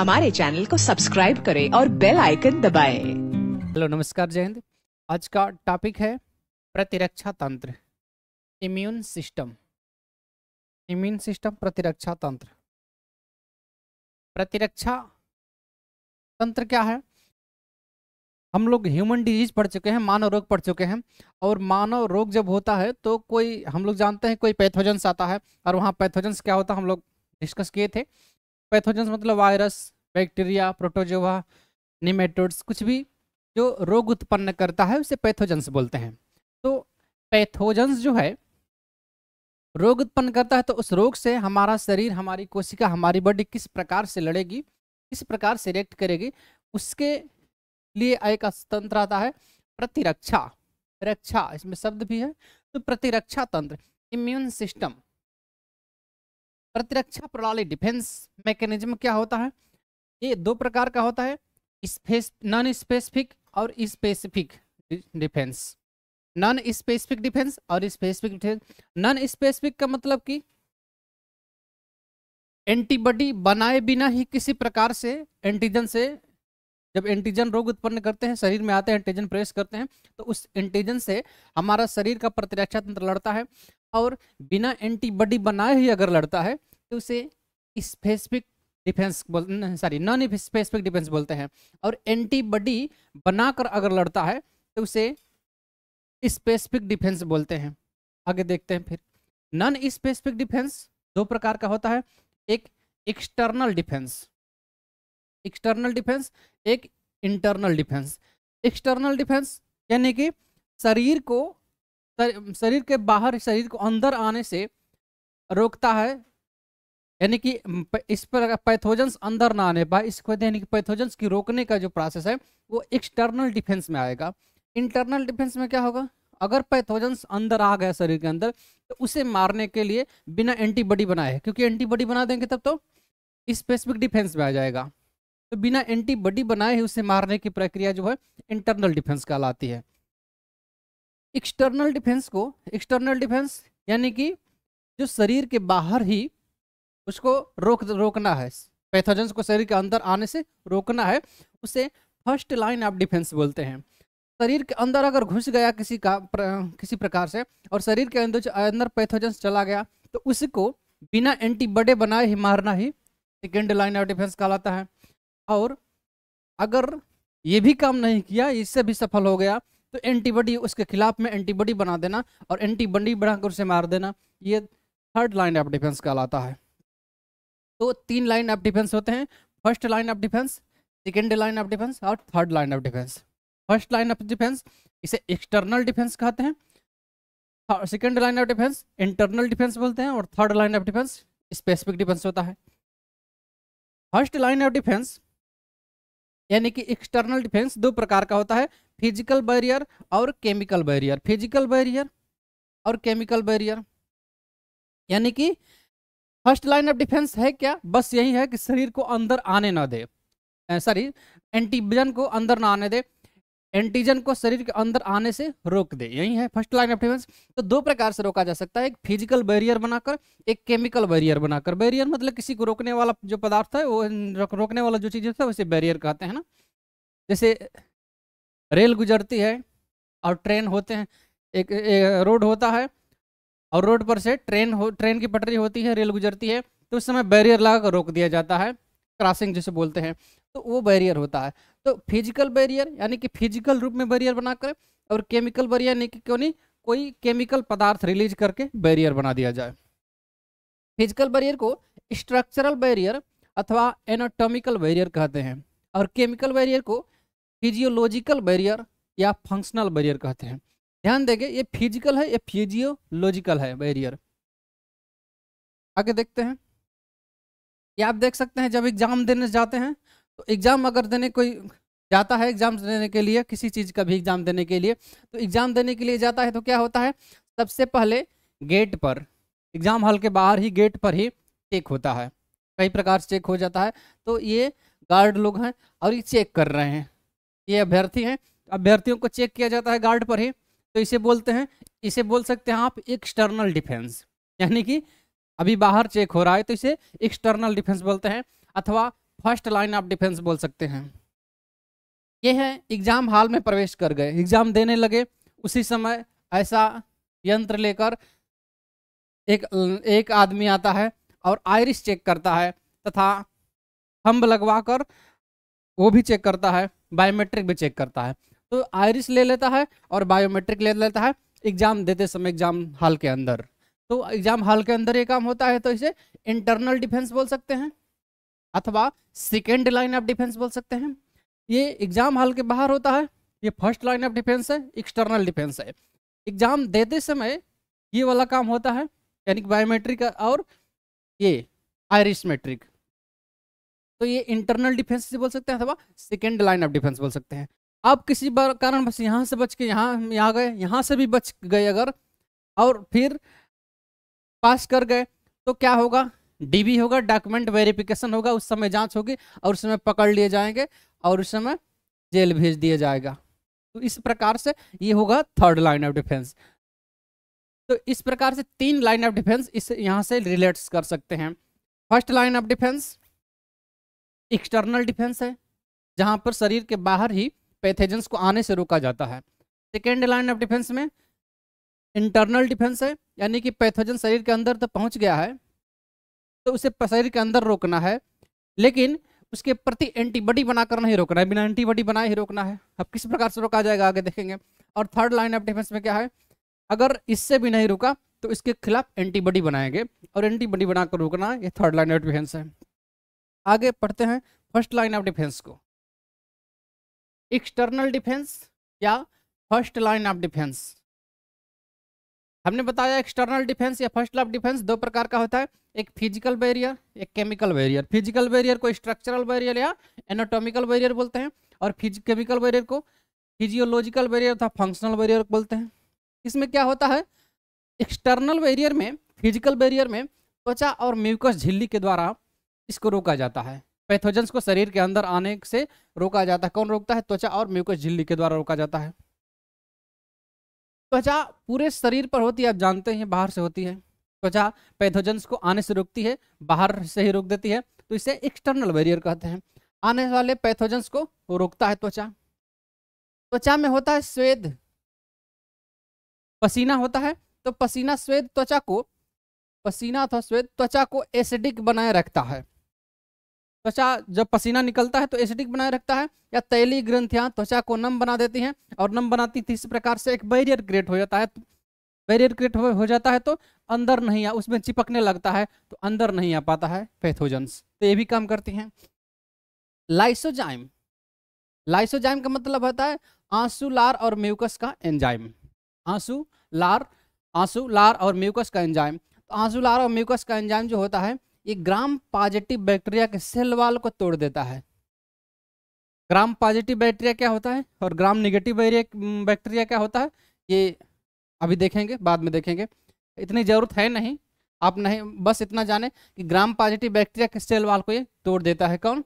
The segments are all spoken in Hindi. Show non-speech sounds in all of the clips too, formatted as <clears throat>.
हमारे चैनल को सब्सक्राइब करें और बेल आइकन दबाएं। हेलो नमस्कार जय हिंद आज का टॉपिक है प्रतिरक्षा तंत्र इम्यून सिस्टम इम्यून सिस्टम प्रतिरक्षा तंत्र प्रतिरक्षा तंत्र क्या है हम लोग ह्यूमन डिजीज पढ़ चुके हैं मानव रोग पढ़ चुके हैं और मानव रोग जब होता है तो कोई हम लोग जानते हैं कोई पैथोजेंस आता है और वहाँ पैथोजेंस क्या होता है हम लोग डिस्कस किए थे पैथोजेंस मतलब वायरस बैक्टीरिया प्रोटोजोवा निमेटोड्स कुछ भी जो रोग उत्पन्न करता है उसे पैथोजेंस बोलते हैं तो पैथोजेंस जो है रोग उत्पन्न करता है तो उस रोग से हमारा शरीर हमारी कोशिका हमारी बॉडी किस प्रकार से लड़ेगी किस प्रकार से रिएक्ट करेगी उसके लिए एक तंत्र आता है प्रतिरक्षा रक्षा इसमें शब्द भी है तो प्रतिरक्षा तंत्र इम्यून सिस्टम प्रतिरक्षा प्रणाली डिफेंस मैकेनिज्म क्या होता है ये दो प्रकार का होता है स्पेस नॉन स्पेसिफिक और specific defence non specific defence और स्पेसिफिक डिफेंस नॉन स्पेसिफिक का मतलब कि एंटीबॉडी बनाए बिना ही किसी प्रकार से एंटीजन से जब एंटीजन रोग उत्पन्न करते हैं शरीर में आते हैं एंटीजन प्रेस करते हैं तो उस एंटीजन से हमारा शरीर का प्रतिरक्षा तंत्र लड़ता है और बिना एंटीबॉडी बनाए ही अगर लड़ता है तो उसे स्पेसिफिक डिफेंस बोल सॉरी नॉन स्पेसिफिक डिफेंस बोलते हैं और एंटीबॉडी बनाकर अगर लड़ता है तो उसे स्पेसिफिक डिफेंस बोलते हैं आगे देखते हैं फिर नॉन स्पेसिफिक डिफेंस दो प्रकार का होता है एक एक्सटर्नल डिफेंस एक्सटर्नल डिफेंस एक इंटरनल डिफेंस एक्सटर्नल डिफेंस यानी कि शरीर को शरीर के बाहर शरीर को अंदर आने से रोकता है यानी कि इस पर पैथोजेंस अंदर ना आने पाए इसको यानी कि पैथोजेंस की रोकने का जो प्रोसेस है वो एक्सटर्नल डिफेंस में आएगा इंटरनल डिफेंस में क्या होगा अगर पैथोजेंस अंदर आ गया शरीर के अंदर तो उसे मारने के लिए बिना एंटीबॉडी बनाए क्योंकि एंटीबॉडी बना देंगे तब तो स्पेसिफिक डिफेंस में आ जाएगा तो बिना एंटीबॉडी बनाए ही उसे मारने की प्रक्रिया जो है इंटरनल डिफेंस कहलाती है एक्सटर्नल डिफेंस को एक्सटर्नल डिफेंस यानी कि जो शरीर के बाहर ही उसको रोक रोकना है पैथोजेंस को शरीर के अंदर आने से रोकना है उसे फर्स्ट लाइन ऑफ डिफेंस बोलते हैं शरीर के अंदर अगर घुस गया किसी का प्र, किसी प्रकार से और शरीर के अंदर अंदर पैथोजेंस चला गया तो उसको बिना एंटीबॉडी बनाए ही मारना ही सेकेंड लाइन ऑफ डिफेंस कहलाता है और अगर ये भी काम नहीं किया इससे भी सफल हो गया तो एंटीबॉडी उसके खिलाफ में एंटीबॉडी बना देना और एंटीबॉडी बनाकर उसे मार देना ये थर्ड लाइन ऑफ डिफेंस कहलाता है तो तीन लाइन ऑफ डिफेंस होते हैं first line of defence second line of defence और third line of defence first line of defence इसे एक्सटर्नल डिफेंस कहते हैं हाँ, second line of defence internal defence बोलते हैं और third line of defence specific defence होता है फर्स्ट लाइन ऑफ डिफेंस यानी कि एक्सटर्नल डिफेंस दो प्रकार का होता है फिजिकल बैरियर और केमिकल बैरियर फिजिकल बैरियर और केमिकल बैरियर यानी कि फर्स्ट लाइन ऑफ डिफेंस है क्या बस यही है कि शरीर को अंदर आने ना दे सॉरी एंटीजन को अंदर ना आने दे एंटीजन को शरीर के अंदर आने से रोक दे यही है फर्स्ट लाइन ऑफ डिफेंस तो दो प्रकार से रोका जा सकता है एक फिजिकल बैरियर बनाकर एक केमिकल बैरियर बनाकर बैरियर मतलब किसी को रोकने वाला जो पदार्थ है वो रोकने वाला जो चीज़ होता है उसे बैरियर कहते हैं ना जैसे रेल गुजरती है और ट्रेन होते हैं एक, एक रोड होता है और रोड पर से ट्रेन हो ट्रेन की पटरी होती है रेल गुजरती है तो उस समय बैरियर लगा रोक दिया जाता है क्रॉसिंग जिसे बोलते हैं तो वो बैरियर होता है तो फिजिकल बैरियर यानी कि फिजिकल रूप में बैरियर बनाकर और केमिकल बैरियर यानी कि क्यों नहीं कोई केमिकल पदार्थ रिलीज करके बैरियर बना दिया जाए फिजिकल बैरियर को स्ट्रक्चरल बैरियर अथवा एनाटॉमिकल बैरियर कहते हैं और केमिकल बैरियर को फिजियोलॉजिकल बैरियर या फंक्शनल बैरियर कहते हैं ध्यान देंगे ये फिजिकल है ये फिजियोलॉजिकल है बैरियर आगे देखते हैं ये आप देख सकते हैं जब एग्जाम देने जाते हैं तो एग्जाम अगर देने कोई जाता है एग्जाम देने के लिए किसी चीज़ का भी एग्जाम देने के लिए तो एग्जाम देने के लिए जाता है तो क्या होता है सबसे पहले गेट पर एग्जाम हॉल के बाहर ही गेट पर ही चेक होता है कई प्रकार से चेक हो जाता है तो ये गार्ड लोग हैं और ये चेक कर रहे हैं ये अभ्यर्थी हैं अभ्यर्थियों को चेक किया जाता है गार्ड पर ही तो इसे बोलते हैं इसे बोल सकते हैं आप एक्सटर्नल डिफेंस यानी कि अभी बाहर चेक हो रहा है तो इसे एक्सटर्नल डिफेंस बोलते हैं अथवा फर्स्ट लाइन ऑफ डिफेंस बोल सकते हैं ये है एग्जाम हाल में प्रवेश कर गए एग्जाम देने लगे उसी समय ऐसा यंत्र लेकर एक एक आदमी आता है और आयरिस चेक करता है तथा हम्ब लगवा कर वो भी चेक करता है बायोमेट्रिक भी चेक करता है तो आयरिस ले लेता है और बायोमेट्रिक ले लेता है एग्जाम देते समय एग्जाम हाल के अंदर तो एग्जाम हाल के अंदर ये काम होता है तो इसे इंटरनल डिफेंस बोल सकते हैं अथवा सेकेंड लाइन ऑफ डिफेंस बोल सकते हैं ये एग्जाम हाल के बाहर होता है ये फर्स्ट लाइन ऑफ डिफेंस है एक्सटर्नल डिफेंस है एग्जाम देते समय ये वाला काम होता है यानी बायोमेट्रिक और ये आयरिस मेट्रिक तो ये इंटरनल डिफेंस बोल सकते हैं अथवा सेकेंड लाइन ऑफ डिफेंस बोल सकते हैं आप किसी कारण बस यहाँ से बच के यहाँ यहाँ गए यहाँ से भी बच गए अगर और फिर पास कर गए तो क्या होगा डीबी होगा डॉक्यूमेंट वेरिफिकेशन होगा उस समय जांच होगी और उस समय पकड़ लिए जाएंगे और उस समय जेल भेज दिया जाएगा तो इस प्रकार से ये होगा थर्ड लाइन ऑफ डिफेंस तो इस प्रकार से तीन लाइन ऑफ डिफेंस इस यहाँ से रिलेट्स कर सकते हैं first line of defence external defence है जहाँ पर शरीर के बाहर ही पैथेजेंस को आने से रोका जाता है सेकेंड लाइन ऑफ डिफेंस में इंटरनल डिफेंस है यानी कि पैथोजन शरीर के अंदर तो पहुंच गया है तो उसे शरीर के अंदर रोकना है लेकिन उसके प्रति एंटीबॉडी बनाकर नहीं रोकना है बिना एंटीबॉडी बनाए ही रोकना है अब किस प्रकार से रोका जाएगा आगे देखेंगे और थर्ड लाइन ऑफ डिफेंस में क्या है अगर इससे भी नहीं रुका तो इसके खिलाफ एंटीबॉडी बनाएंगे और एंटीबॉडी बनाकर रोकना ये थर्ड लाइन ऑफ डिफेंस है आगे पढ़ते हैं फर्स्ट लाइन ऑफ डिफेंस को एक्सटर्नल डिफेंस या फर्स्ट लाइन ऑफ डिफेंस हमने बताया एक्सटर्नल डिफेंस या फर्स्ट लाइन ऑफ डिफेंस दो प्रकार का होता है एक फिजिकल बैरियर एक केमिकल बैरियर फिजिकल बैरियर को स्ट्रक्चरल बैरियर या एनाटॉमिकल बैरियर बोलते हैं और केमिकल बैरियर को फिजियोलॉजिकल बैरियर तथा फंक्शनल बैरियर बोलते हैं इसमें क्या होता है एक्सटर्नल बैरियर में फिजिकल बैरियर में त्वचा और म्यूकस झिल्ली के द्वारा इसको रोका जाता है पैथोजेंस को शरीर के अंदर आने से रोका जाता है कौन रोकता है त्वचा और म्यूकस झिल्ली के द्वारा रोका जाता है त्वचा पूरे शरीर पर होती है आप जानते हैं बाहर से होती है त्वचा पैथोजेंस को आने से रोकती है बाहर से ही रोक देती है तो इसे एक्सटर्नल बैरियर कहते हैं आने वाले पैथोजेंस को रोकता है त्वचा त्वचा में होता है स्वेद पसीना होता है तो पसीना स्वेद त्वचा को पसीना अथवा स्वेद त्वचा को एसिडिक बनाए रखता है त्वचा जब पसीना निकलता है तो एसिडिक बनाए रखता है या तैली ग्रंथियां त्वचा को नम बना देती हैं और नम बनाती थी इस प्रकार से एक बैरियर क्रिएट हो जाता है बैरियर तो क्रिएट हो जाता है तो अंदर नहीं आ उसमें चिपकने लगता है तो अंदर नहीं आ पाता है पैथोजन्स तो ये भी काम करती हैं लाइसोजाइम लाइसोजाइम का मतलब होता है आंसू लार और म्यूकस का एंजाइम आंसू लार आंसू लार और म्यूकस का एंजाइम तो आंसू लार और म्यूकस का एंजाइम जो होता है ये ग्राम पॉजिटिव बैक्टीरिया के सेल वाल को तोड़ देता है ग्राम पॉजिटिव बैक्टीरिया क्या होता है और ग्राम निगेटिव बैक्टीरिया क्या होता है ये अभी देखेंगे बाद में देखेंगे इतनी ज़रूरत है नहीं आप नहीं बस इतना जाने कि ग्राम पॉजिटिव बैक्टीरिया के सेल वाल को ये तोड़ देता है कौन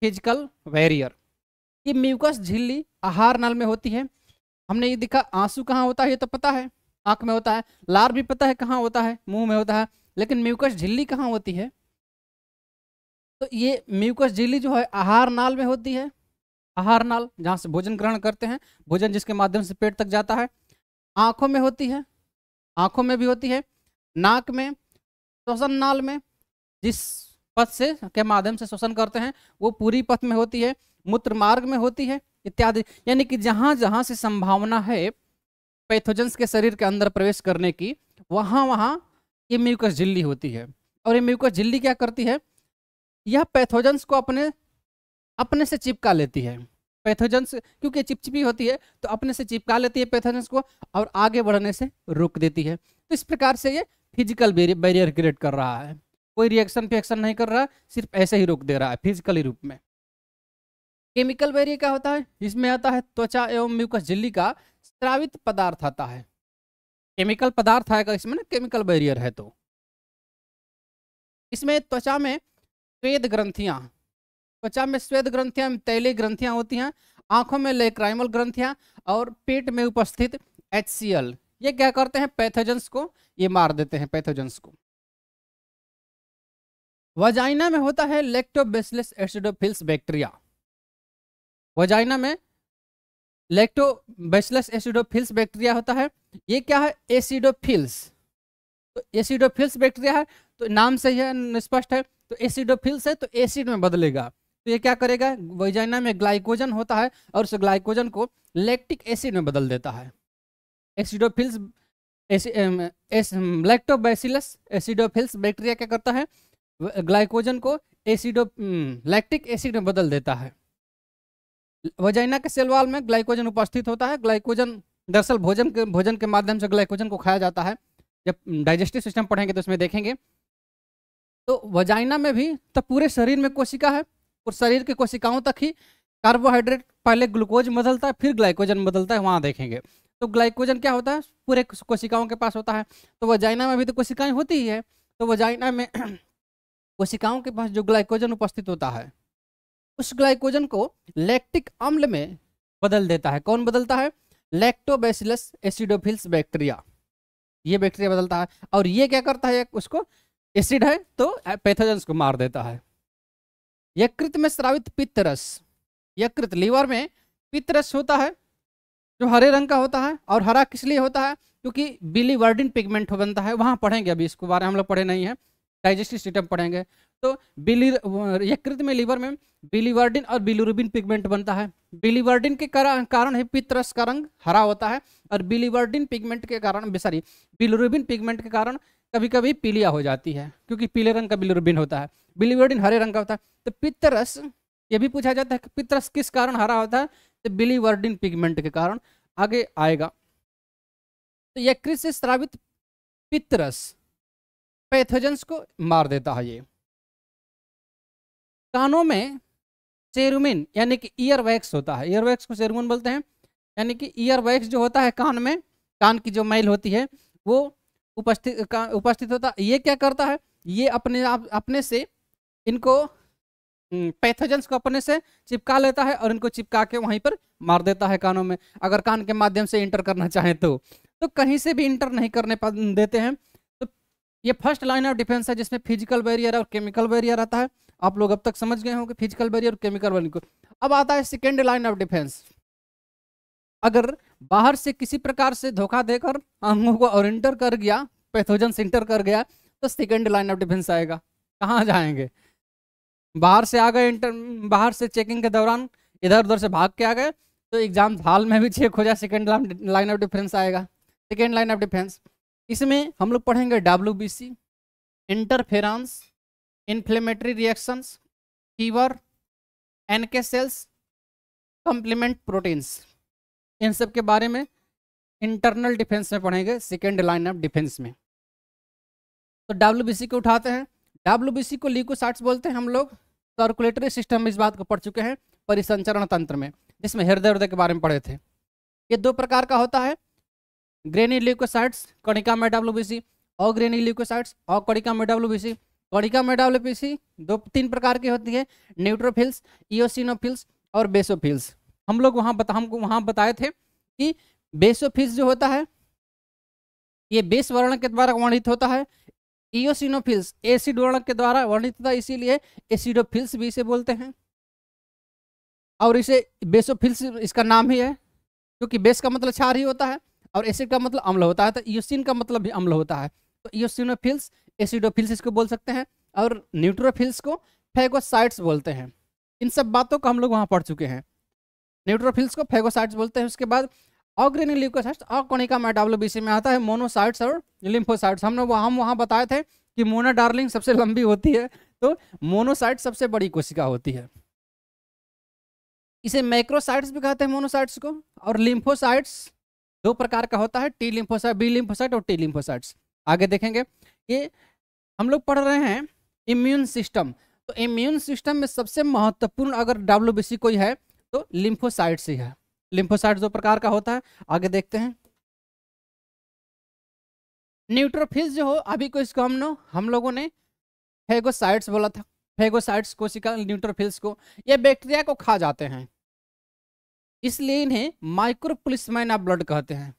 फिजिकल वेरियर ये म्यूकस झिल्ली आहार नल में होती है हमने ये दिखा आंसू कहाँ होता है ये तो पता है आंख में होता है लार भी पता है कहाँ होता है मुंह में होता है लेकिन म्यूकस झिल्ली कहाँ होती है तो ये म्यूकस झिल्ली जो है आहार नाल में होती है आहार नाल जहाँ से भोजन ग्रहण करते हैं भोजन जिसके माध्यम से पेट तक जाता है आँखों में होती है आँखों में भी होती है नाक में श्वसन नाल में जिस पथ से के माध्यम से श्वसन करते हैं वो पूरी पथ में होती है मूत्र मार्ग में होती है इत्यादि यानी कि जहाँ जहाँ से संभावना है पैथोजेंस के शरीर के अंदर प्रवेश करने की वहाँ वहाँ ये म्यूकस झिल्ली होती है और ये म्यूकस झिल्ली क्या करती है यह पैथोजेंस को अपने अपने से चिपका लेती है पैथोजेंस क्योंकि चिपचिपी होती है तो अपने से चिपका लेती है पैथोजेंस को और आगे बढ़ने से रोक देती है तो इस प्रकार से ये फिजिकल बैरियर क्रिएट कर रहा है कोई रिएक्शन फिएक्शन नहीं कर रहा सिर्फ ऐसे ही रोक दे रहा है फिजिकली रूप में केमिकल बैरियर क्या होता है इसमें आता है त्वचा एवं म्यूकस झिल्ली का स्रावित पदार्थ आता है केमिकल पदार्थ आएगा इसमें ना केमिकल बैरियर है तो इसमें त्वचा में श्वेद ग्रंथियां त्वचा में श्वेद ग्रंथियां तैली ग्रंथियां होती हैं आंखों में लेक्राइमल ग्रंथियां और पेट में उपस्थित एच ये क्या करते हैं पैथोजेंस को ये मार देते हैं पैथोजेंस को वजाइना में होता है लेक्टोबेसिलस एसिडोफिल्स बैक्टीरिया वजाइना में लेक्टोबेसिलस एसिडोफिल्स बैक्टीरिया होता है ये क्या है एसिडोफिल्स तो एसिडोफिल्स बैक्टीरिया है तो नाम से यह स्पष्ट है तो एसिडोफिल्स है तो एसिड में बदलेगा तो ये क्या करेगा वैजाइना में ग्लाइकोजन होता है और उस ग्लाइकोजन को लैक्टिक एसिड में बदल देता है एसिडोफिल्स लैक्टोबैसिलस एसिडोफिल्स बैक्टीरिया क्या करता है ग्लाइकोजन को एसिडो लैक्टिक एसिड में बदल देता है वजाइना के सेलवाल में ग्लाइकोजन उपस्थित होता है ग्लाइकोजन दरअसल भोजन के भोजन के माध्यम से ग्लाइकोजन को खाया जाता है जब डाइजेस्टिव सिस्टम पढ़ेंगे तो उसमें देखेंगे तो वजाइना में भी तो पूरे शरीर में कोशिका है और शरीर की कोशिकाओं तक ही कार्बोहाइड्रेट पहले ग्लूकोज बदलता है फिर ग्लाइकोजन बदलता है वहाँ देखेंगे तो ग्लाइकोजन क्या होता है पूरे कोशिकाओं के पास होता है तो वजाइना में भी तो कोशिकाएँ होती ही है तो वजाइना में <clears throat> कोशिकाओं के पास जो ग्लाइकोजन उपस्थित होता है उस ग्लाइकोजन को लैक्टिक अम्ल में बदल देता है कौन बदलता है लैक्टोबैसिलस एसिडोफिल्स बैक्टीरिया ये बैक्टीरिया बदलता है और ये क्या करता है उसको एसिड है तो पैथोजेंस को मार देता है यकृत में स्रावित पित्तरस यकृत लीवर में पित्तरस होता है जो हरे रंग का होता है और हरा किस लिए होता है क्योंकि बिली वर्डिन पिगमेंट बनता है वहाँ पढ़ेंगे अभी इसको बारे में हम लोग पढ़े नहीं है डाइजेस्टिव सिस्टम पढ़ेंगे तो बिली यकृत में लीवर में बिलीवर्डिन और बिलुरुबिन पिगमेंट बनता है बिलीवर्डिन के कारण है पित्तरस का रंग हरा होता है और बिलीवर्डिन पिगमेंट के कारण सॉरी बिलुरुबिन पिगमेंट के कारण कभी कभी पीलिया हो जाती है क्योंकि पीले रंग का बिलिरुबिन होता है बिलीवर्डिन हरे रंग का होता है तो पित्तरस ये भी पूछा जाता है कि पित्तरस किस कारण हरा होता है तो बिलीवर्डिन पिगमेंट के कारण आगे आएगा तो यह कृषि से स्रावित पित्तरस पैथोजेंस को मार देता है ये कानों में सेरुमिन यानी कि ईयर वैक्स होता है ईयर वैक्स को सेरुमिन बोलते हैं यानी कि ईयर वैक्स जो होता है कान में कान की जो मैल होती है वो उपस्थित उपस्थित होता ये क्या करता है ये अपने आप अपने से इनको पैथोजेंस को अपने से चिपका लेता है और इनको चिपका के वहीं पर मार देता है कानों में अगर कान के माध्यम से इंटर करना चाहे तो तो कहीं से भी इंटर नहीं करने देते हैं तो ये फर्स्ट लाइन ऑफ डिफेंस है जिसमें फिजिकल बैरियर और केमिकल बैरियर आता है आप लोग अब तक समझ गए होंगे फिजिकल बैरियर और केमिकल बैरियर को अब आता है सेकेंड लाइन ऑफ डिफेंस अगर बाहर से किसी प्रकार से धोखा देकर अंगों को और इंटर कर गया पैथोजन सेंटर कर गया तो सेकेंड लाइन ऑफ डिफेंस आएगा कहाँ जाएंगे बाहर से आ गए इंटर बाहर से चेकिंग के दौरान इधर उधर से भाग के आ गए तो एग्जाम हाल में भी चेक हो जाए सेकेंड लाइन ऑफ डिफेंस आएगा सेकेंड लाइन ऑफ डिफेंस इसमें हम लोग पढ़ेंगे W B C interferons inflammatory reactions fever NK cells complement proteins इन सब के बारे में इंटरनल डिफेंस में पढ़ेंगे सेकेंड लाइन ऑफ डिफेंस में तो डब्ल्यू को उठाते हैं डब्ल्यू को लीको बोलते हैं हम लोग सर्कुलेटरी सिस्टम इस बात को पढ़ चुके हैं परिसंचरण तंत्र में जिसमें हृदय हृदय के बारे में पढ़े थे ये दो प्रकार का होता है ग्रेनी ल्यूकोसाइट्स कणिका में डब्ल्यू और ग्रेनी ल्यूकोसाइट्स और कणिका में डब्ल्यू कणिका में डब्ल्यू दो तीन प्रकार की होती है न्यूट्रोफिल्स ईओसिनोफिल्स और बेसोफिल्स हम लोग वहाँ बता हमको वहाँ बताए थे कि ऑफिस जो होता है ये बेस वर्ण के द्वारा वर्णित होता है इोसिनोफिल्स एसिड वर्ण के द्वारा वर्णित होता है इसीलिए एसिडोफिल्स भी इसे बोलते हैं और इसे बेसोफिल्स इसका नाम ही है क्योंकि बेस का मतलब क्षार ही होता है और एसिड का मतलब अम्ल होता है तो ईसिन का मतलब भी अम्ल होता है तो ईसिनोफिल्स एसिडोफिल्स इसको बोल सकते हैं और न्यूट्रोफिल्स को फेगोसाइट्स बोलते हैं इन सब बातों को हम लोग वहाँ पढ़ चुके हैं न्यूट्रोफिल्स को फेगोसाइट्स बोलते हैं उसके बाद अग्रणी ल्यूकोसाइट्स अकोणिका में डब्ल्यू में आता है मोनोसाइट्स और लिम्फोसाइट्स हमने वह हम वहाँ बताए थे कि मोना डार्लिंग सबसे लंबी होती है तो मोनोसाइट सबसे बड़ी कोशिका होती है इसे मैक्रोसाइट्स भी कहते हैं मोनोसाइट्स को और लिम्फोसाइट्स दो प्रकार का होता है टी लिम्फोसाइट बी लिम्फोसाइट और टी लिम्फोसाइट्स आगे देखेंगे ये हम लोग पढ़ रहे हैं इम्यून सिस्टम तो इम्यून सिस्टम में सबसे महत्वपूर्ण अगर डब्ल्यू कोई है तो लिम्फोसाइट से है लिम्फोसाइट दो प्रकार का होता है आगे देखते हैं न्यूट्रोफिल्स जो हो अभी को इसको हम नो हम लोगों ने फेगोसाइट्स बोला था फेगोसाइट्स कोशिका न्यूट्रोफिल्स को ये बैक्टीरिया को खा जाते हैं इसलिए इन्हें माइक्रोपुलिसमाइन ऑफ ब्लड कहते हैं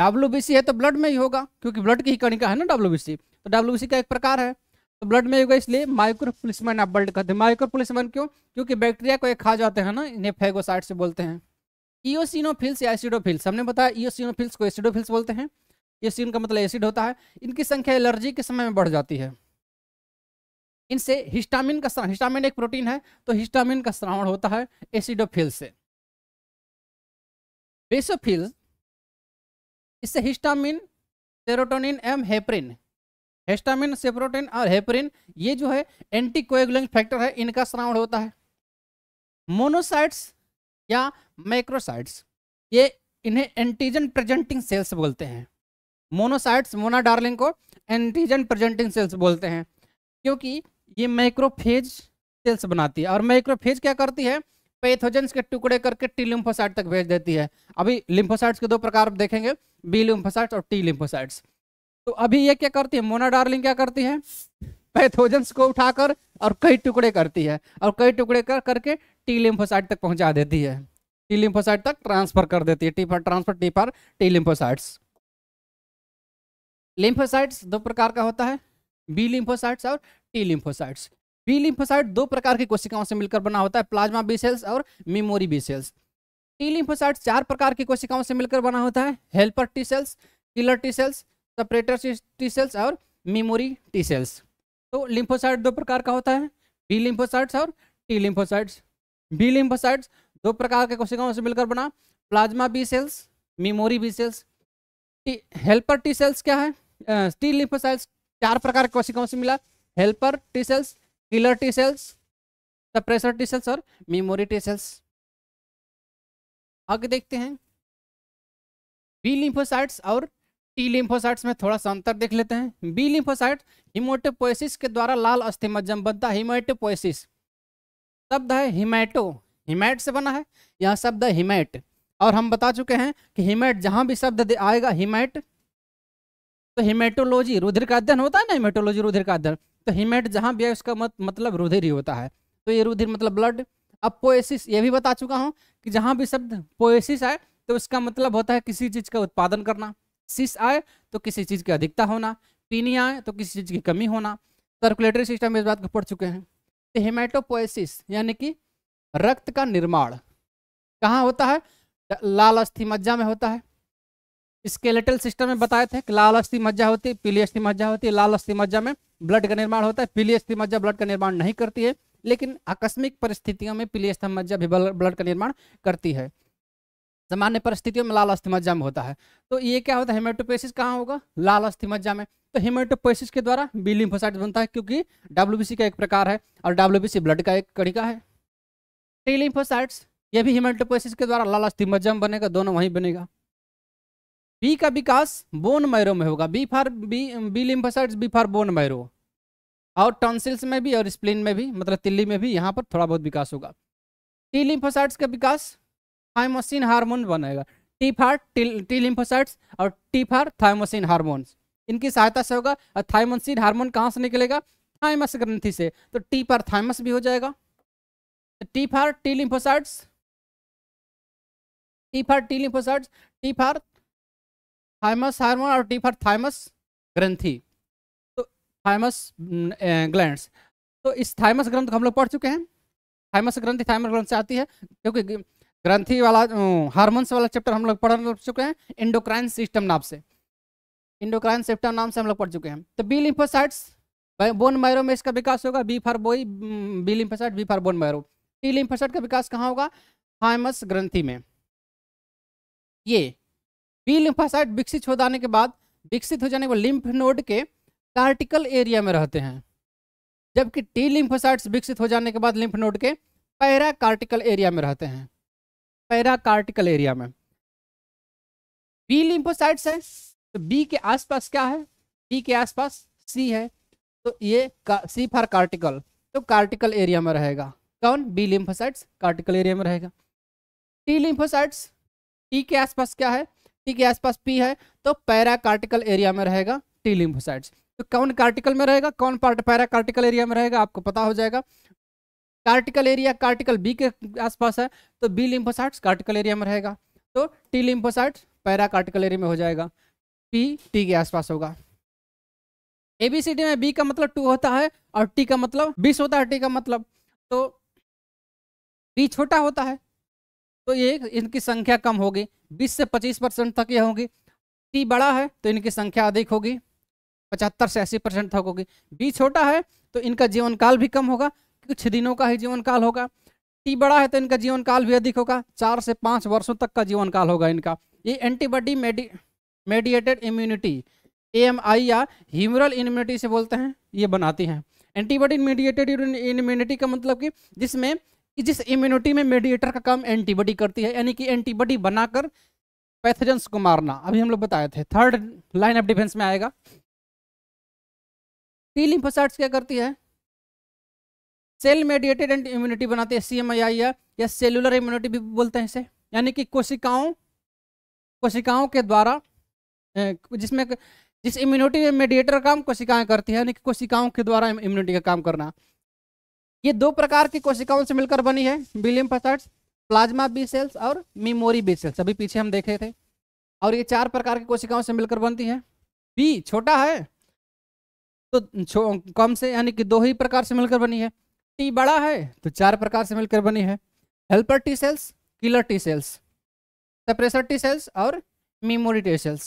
डब्ल्यू है तो ब्लड में ही होगा क्योंकि ब्लड की ही कणिका है ना डब्ल्यू तो डब्ल्यू का एक प्रकार है तो ब्लड में होगा इसलिए माइक्रोपुलिसमैन आप बल्ड कहते हैं माइक्रोपुलिसमैन क्यों क्योंकि बैक्टीरिया को ये खा जाते हैं ना इन्हें फेगोसाइट से बोलते हैं ईओसिनोफिल्स या एसिडोफिल्स हमने बताया ईओसिनोफिल्स को एसिडोफिल्स बोलते हैं एसिन का मतलब एसिड होता है इनकी संख्या एलर्जी के समय में बढ़ जाती है इनसे हिस्टामिन का हिस्टामिन एक प्रोटीन है तो हिस्टामिन का श्रावण होता है एसिडोफिल से बेसोफिल इससे हिस्टामिन सेरोटोनिन एम हेपरिन हेस्टामिन सेप्रोटिन और हेपरिन ये जो है एंटी कोएगुलेंस फैक्टर है इनका श्रावण होता है मोनोसाइट्स या माइक्रोसाइट्स ये इन्हें एंटीजन प्रेजेंटिंग सेल्स बोलते हैं मोनोसाइट्स मोना डार्लिंग को एंटीजन प्रेजेंटिंग सेल्स बोलते हैं क्योंकि ये माइक्रोफेज सेल्स बनाती है और माइक्रोफेज क्या करती है पैथोजेंस के टुकड़े करके टी लिम्फोसाइट तक भेज देती है अभी लिम्फोसाइट्स के दो प्रकार देखेंगे बी लिम्फोसाइट्स और टी लिम्फोसाइट्स तो अभी ये क्या करती है मोना डार्लिंग क्या करती है पैथोजन्स को उठाकर और कई टुकड़े करती है और कई टुकड़े कर करके टी लिम्फोसाइट तक पहुंचा देती है टी लिम्फोसाइट तक ट्रांसफर कर देती है T for transfer T for T lymphocytes lymphocytes दो प्रकार का होता है बी लिम्फोसाइट्स और टी लिम्फोसाइट्स बी लिम्फोसाइट दो प्रकार की कोशिकाओं से मिलकर बना होता है प्लाज्मा बी सेल्स और memory B cells T lymphocytes चार प्रकार की कोशिकाओं से मिलकर बना होता है helper T cells killer T cells suppressor T cells और मेमोरी टी सेल्स तो लिम्फोसाइट दो प्रकार का होता है बी लिम्फोसाइट्स और टी लिम्फोसाइट्स बी लिम्फोसाइट्स दो प्रकार के कोशिकाओं से मिलकर बना plasma B cells memory B cells T helper T cells क्या है टी लिम्फोसाइट्स चार प्रकार के कोशिकाओं से मिला helper T cells killer T cells suppressor T cells और मेमोरी टी सेल्स आगे देखते हैं बी लिम्फोसाइट्स और टी लिम्फोसाइट्स में थोड़ा सा अंतर देख लेते हैं बी लिम्फोसाइट हिमोटोपोइसिस के द्वारा लाल अस्थि बनता है हिमोटोपोइसिस शब्द है हिमैटो हिमैट से बना है यहाँ शब्द है हिमैट और हम बता चुके हैं कि हिमैट जहाँ भी शब्द आएगा हिमैट तो हिमेटोलॉजी रुधिर का अध्ययन होता है ना हिमेटोलॉजी रुधिर का अध्ययन तो हिमेट जहाँ भी है उसका मत, मतलब रुधिर ही होता है तो ये रुधिर मतलब ब्लड अब पोएसिस ये भी बता चुका हूँ कि जहाँ भी शब्द पोएसिस है तो उसका मतलब होता है किसी चीज़ का उत्पादन करना सिस आए तो किसी चीज़ की अधिकता होना पीनी आए तो किसी चीज़ की कमी होना सर्कुलेटरी सिस्टम इस बात को पढ़ चुके हैं तो हेमाटोपोएसिस यानी कि रक्त का निर्माण कहाँ होता है लाल अस्थि मज्जा में होता है स्केलेटल सिस्टम में बताए थे कि लाल अस्थि मज्जा होती है पीली अस्थि मज्जा होती है लाल अस्थि मज्जा में ब्लड का निर्माण होता है पीली अस्थि मज्जा ब्लड का निर्माण नहीं करती है लेकिन आकस्मिक परिस्थितियों में पीली अस्थि मज्जा भी ब्लड का निर्माण करती है सामान्य परिस्थितियों में लाल अस्थिमज्जा में होता है तो ये क्या होता है हेमेटोपेसिस कहाँ होगा लाल अस्थिमज्जा में तो हेमेटोपेसिस के द्वारा बी लिम्फोसाइट बनता है क्योंकि डब्ल्यू का एक प्रकार है और डब्ल्यू ब्लड का एक कड़िका है टी लिम्फोसाइट्स ये भी हेमेटोपेसिस के द्वारा लाल अस्थिमज्जा में बनेगा दोनों वहीं बनेगा बी का विकास बोन मैरो में होगा B for B B lymphocytes B for bone marrow और टॉन्सिल्स में भी और स्प्लिन में भी मतलब तिल्ली में भी यहाँ पर थोड़ा बहुत विकास होगा टी लिम्फोसाइट्स का विकास थायमोसिन हार्मोन बनेगा टी फार टी लिम्फोसाइट्स और टी फार थायमोसिन हार्मोन इनकी सहायता से होगा और थायमोसिन हार्मोन कहाँ से निकलेगा थायमस ग्रंथि से तो टी फार थायमस भी हो जाएगा T for T lymphocytes T for T lymphocytes T for thymus hormone और टी फार थायमस ग्रंथि तो थायमस ग्लैंड्स तो इस थायमस ग्रंथ को हम लोग पढ़ चुके हैं थायमस ग्रंथि थायमस ग्रंथ से आती है क्योंकि ग्रंथी वाला हार्मोन्स वाला चैप्टर हम लोग पढ़ चुके हैं इंडोक्राइन सिस्टम नाम से इंडोक्राइन सिस्टम नाम से हम लोग पढ़ चुके हैं तो बी लिम्फोसाइट्स बोन मैरो में इसका विकास होगा B for bone B lymphocyte B for bone marrow T lymphocyte का विकास कहाँ होगा हाइमस ग्रंथि में ये बी लिम्फोसाइट विकसित हो जाने के बाद विकसित हो जाने के बाद लिम्फ नोड के कार्टिकल एरिया में रहते हैं जबकि टी लिम्फोसाइट्स विकसित हो जाने के बाद लिम्फ नोड के पैरा कार्टिकल एरिया में रहते हैं पैराकार्टिकल एरिया में बी लिम्फोसाइट्स है तो बी के आसपास क्या है बी के आसपास सी है तो ये सी फॉर कार्टिकल तो कार्टिकल एरिया में रहेगा कौन बी लिम्फोसाइट्स कार्टिकल एरिया में रहेगा टी लिम्फोसाइट्स टी के आसपास क्या है टी के आसपास पी है तो पैराकार्टिकल एरिया में रहेगा टी लिम्फोसाइट्स तो कौन कार्टिकल में रहेगा कौन पार्ट पैराकार्टिकल एरिया में रहेगा आपको पता हो जाएगा कार्टिकल एरिया कार्टिकल बी के आसपास है तो बी लिम्फोसाइट्स कार्टिकल एरिया में रहेगा तो T lymphocytes paracortical area में हो जाएगा पी टी के आसपास होगा ए बी सी डी में बी का मतलब टू होता है और टी का मतलब बीस होता है टी का मतलब तो बी छोटा होता है तो ये इनकी संख्या कम होगी बीस से पच्चीस परसेंट तक ये होगी टी बड़ा है तो इनकी संख्या अधिक होगी पचहत्तर से अस्सी परसेंट तक होगी बी छोटा है तो इनका जीवन काल भी कम होगा कुछ दिनों का ही जीवन काल होगा टी बड़ा है तो इनका जीवन काल भी अधिक होगा चार से पांच वर्षों तक का जीवन काल होगा इनका ये antibody mediated immunity A M I या ह्यूमरल इम्यूनिटी से बोलते हैं ये बनाती हैं एंटीबॉडी मेडिएटेड इम्यूनिटी का मतलब कि जिसमें जिस इम्यूनिटी में मेडिएटर का काम एंटीबॉडी करती है यानी कि एंटीबॉडी बनाकर पैथोजेंस को मारना अभी हम लोग बताए थे थर्ड लाइन ऑफ डिफेंस में आएगा टी लिम्फोसाइट्स क्या करती है सेल मेडिएटेड एंड इम्यूनिटी बनाते हैं सी एम आई आई या सेलुलर इम्यूनिटी भी बोलते हैं इसे यानी कि कोशिकाओं कोशिकाओं के द्वारा जिसमें जिस इम्यूनिटी मेडिएटर काम कोशिकाएं करती है यानी कि कोशिकाओं के द्वारा इम्यूनिटी का काम करना ये दो प्रकार की कोशिकाओं से मिलकर बनी है बिलियम फसाइट्स प्लाज्मा बी सेल्स और मेमोरी बी सेल्स अभी पीछे हम देखे थे और ये चार प्रकार की कोशिकाओं से मिलकर बनती है बी छोटा है तो कम से यानी कि दो ही प्रकार से मिलकर बनी है टी बड़ा है तो चार प्रकार से मिलकर बनी है helper T cells killer T cells suppressor T cells और मेमोरी टी सेल्स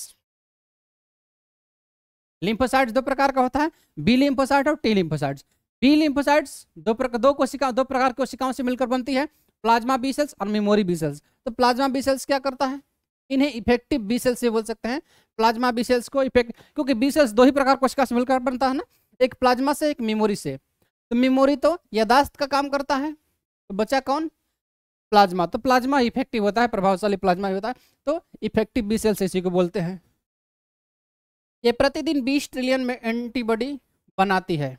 लिम्फोसाइट्स दो प्रकार का होता है बी लिम्फोसाइट और टी लिम्फोसाइट्स बी लिम्फोसाइट्स दो प्रकार दो कोशिका दो प्रकार की कोशिकाओं से मिलकर बनती है प्लाज्मा बी सेल्स और मेमोरी बी सेल्स तो प्लाज्मा बी सेल्स क्या करता है इन्हें इफेक्टिव बी सेल्स से बोल सकते हैं प्लाज्मा बी सेल्स को इफेक्ट क्योंकि बी सेल्स दो ही प्रकार कोशिका से मिलकर बनता है ना एक प्लाज्मा से एक मेमोरी से तो मेमोरी तो यादाश्त का काम करता है तो बचा कौन प्लाज्मा तो प्लाज्मा इफेक्टिव होता है प्रभावशाली प्लाज्मा होता है तो इफेक्टिव बी सेल्स इसी को बोलते हैं ये प्रतिदिन 20 ट्रिलियन में एंटीबॉडी बनाती है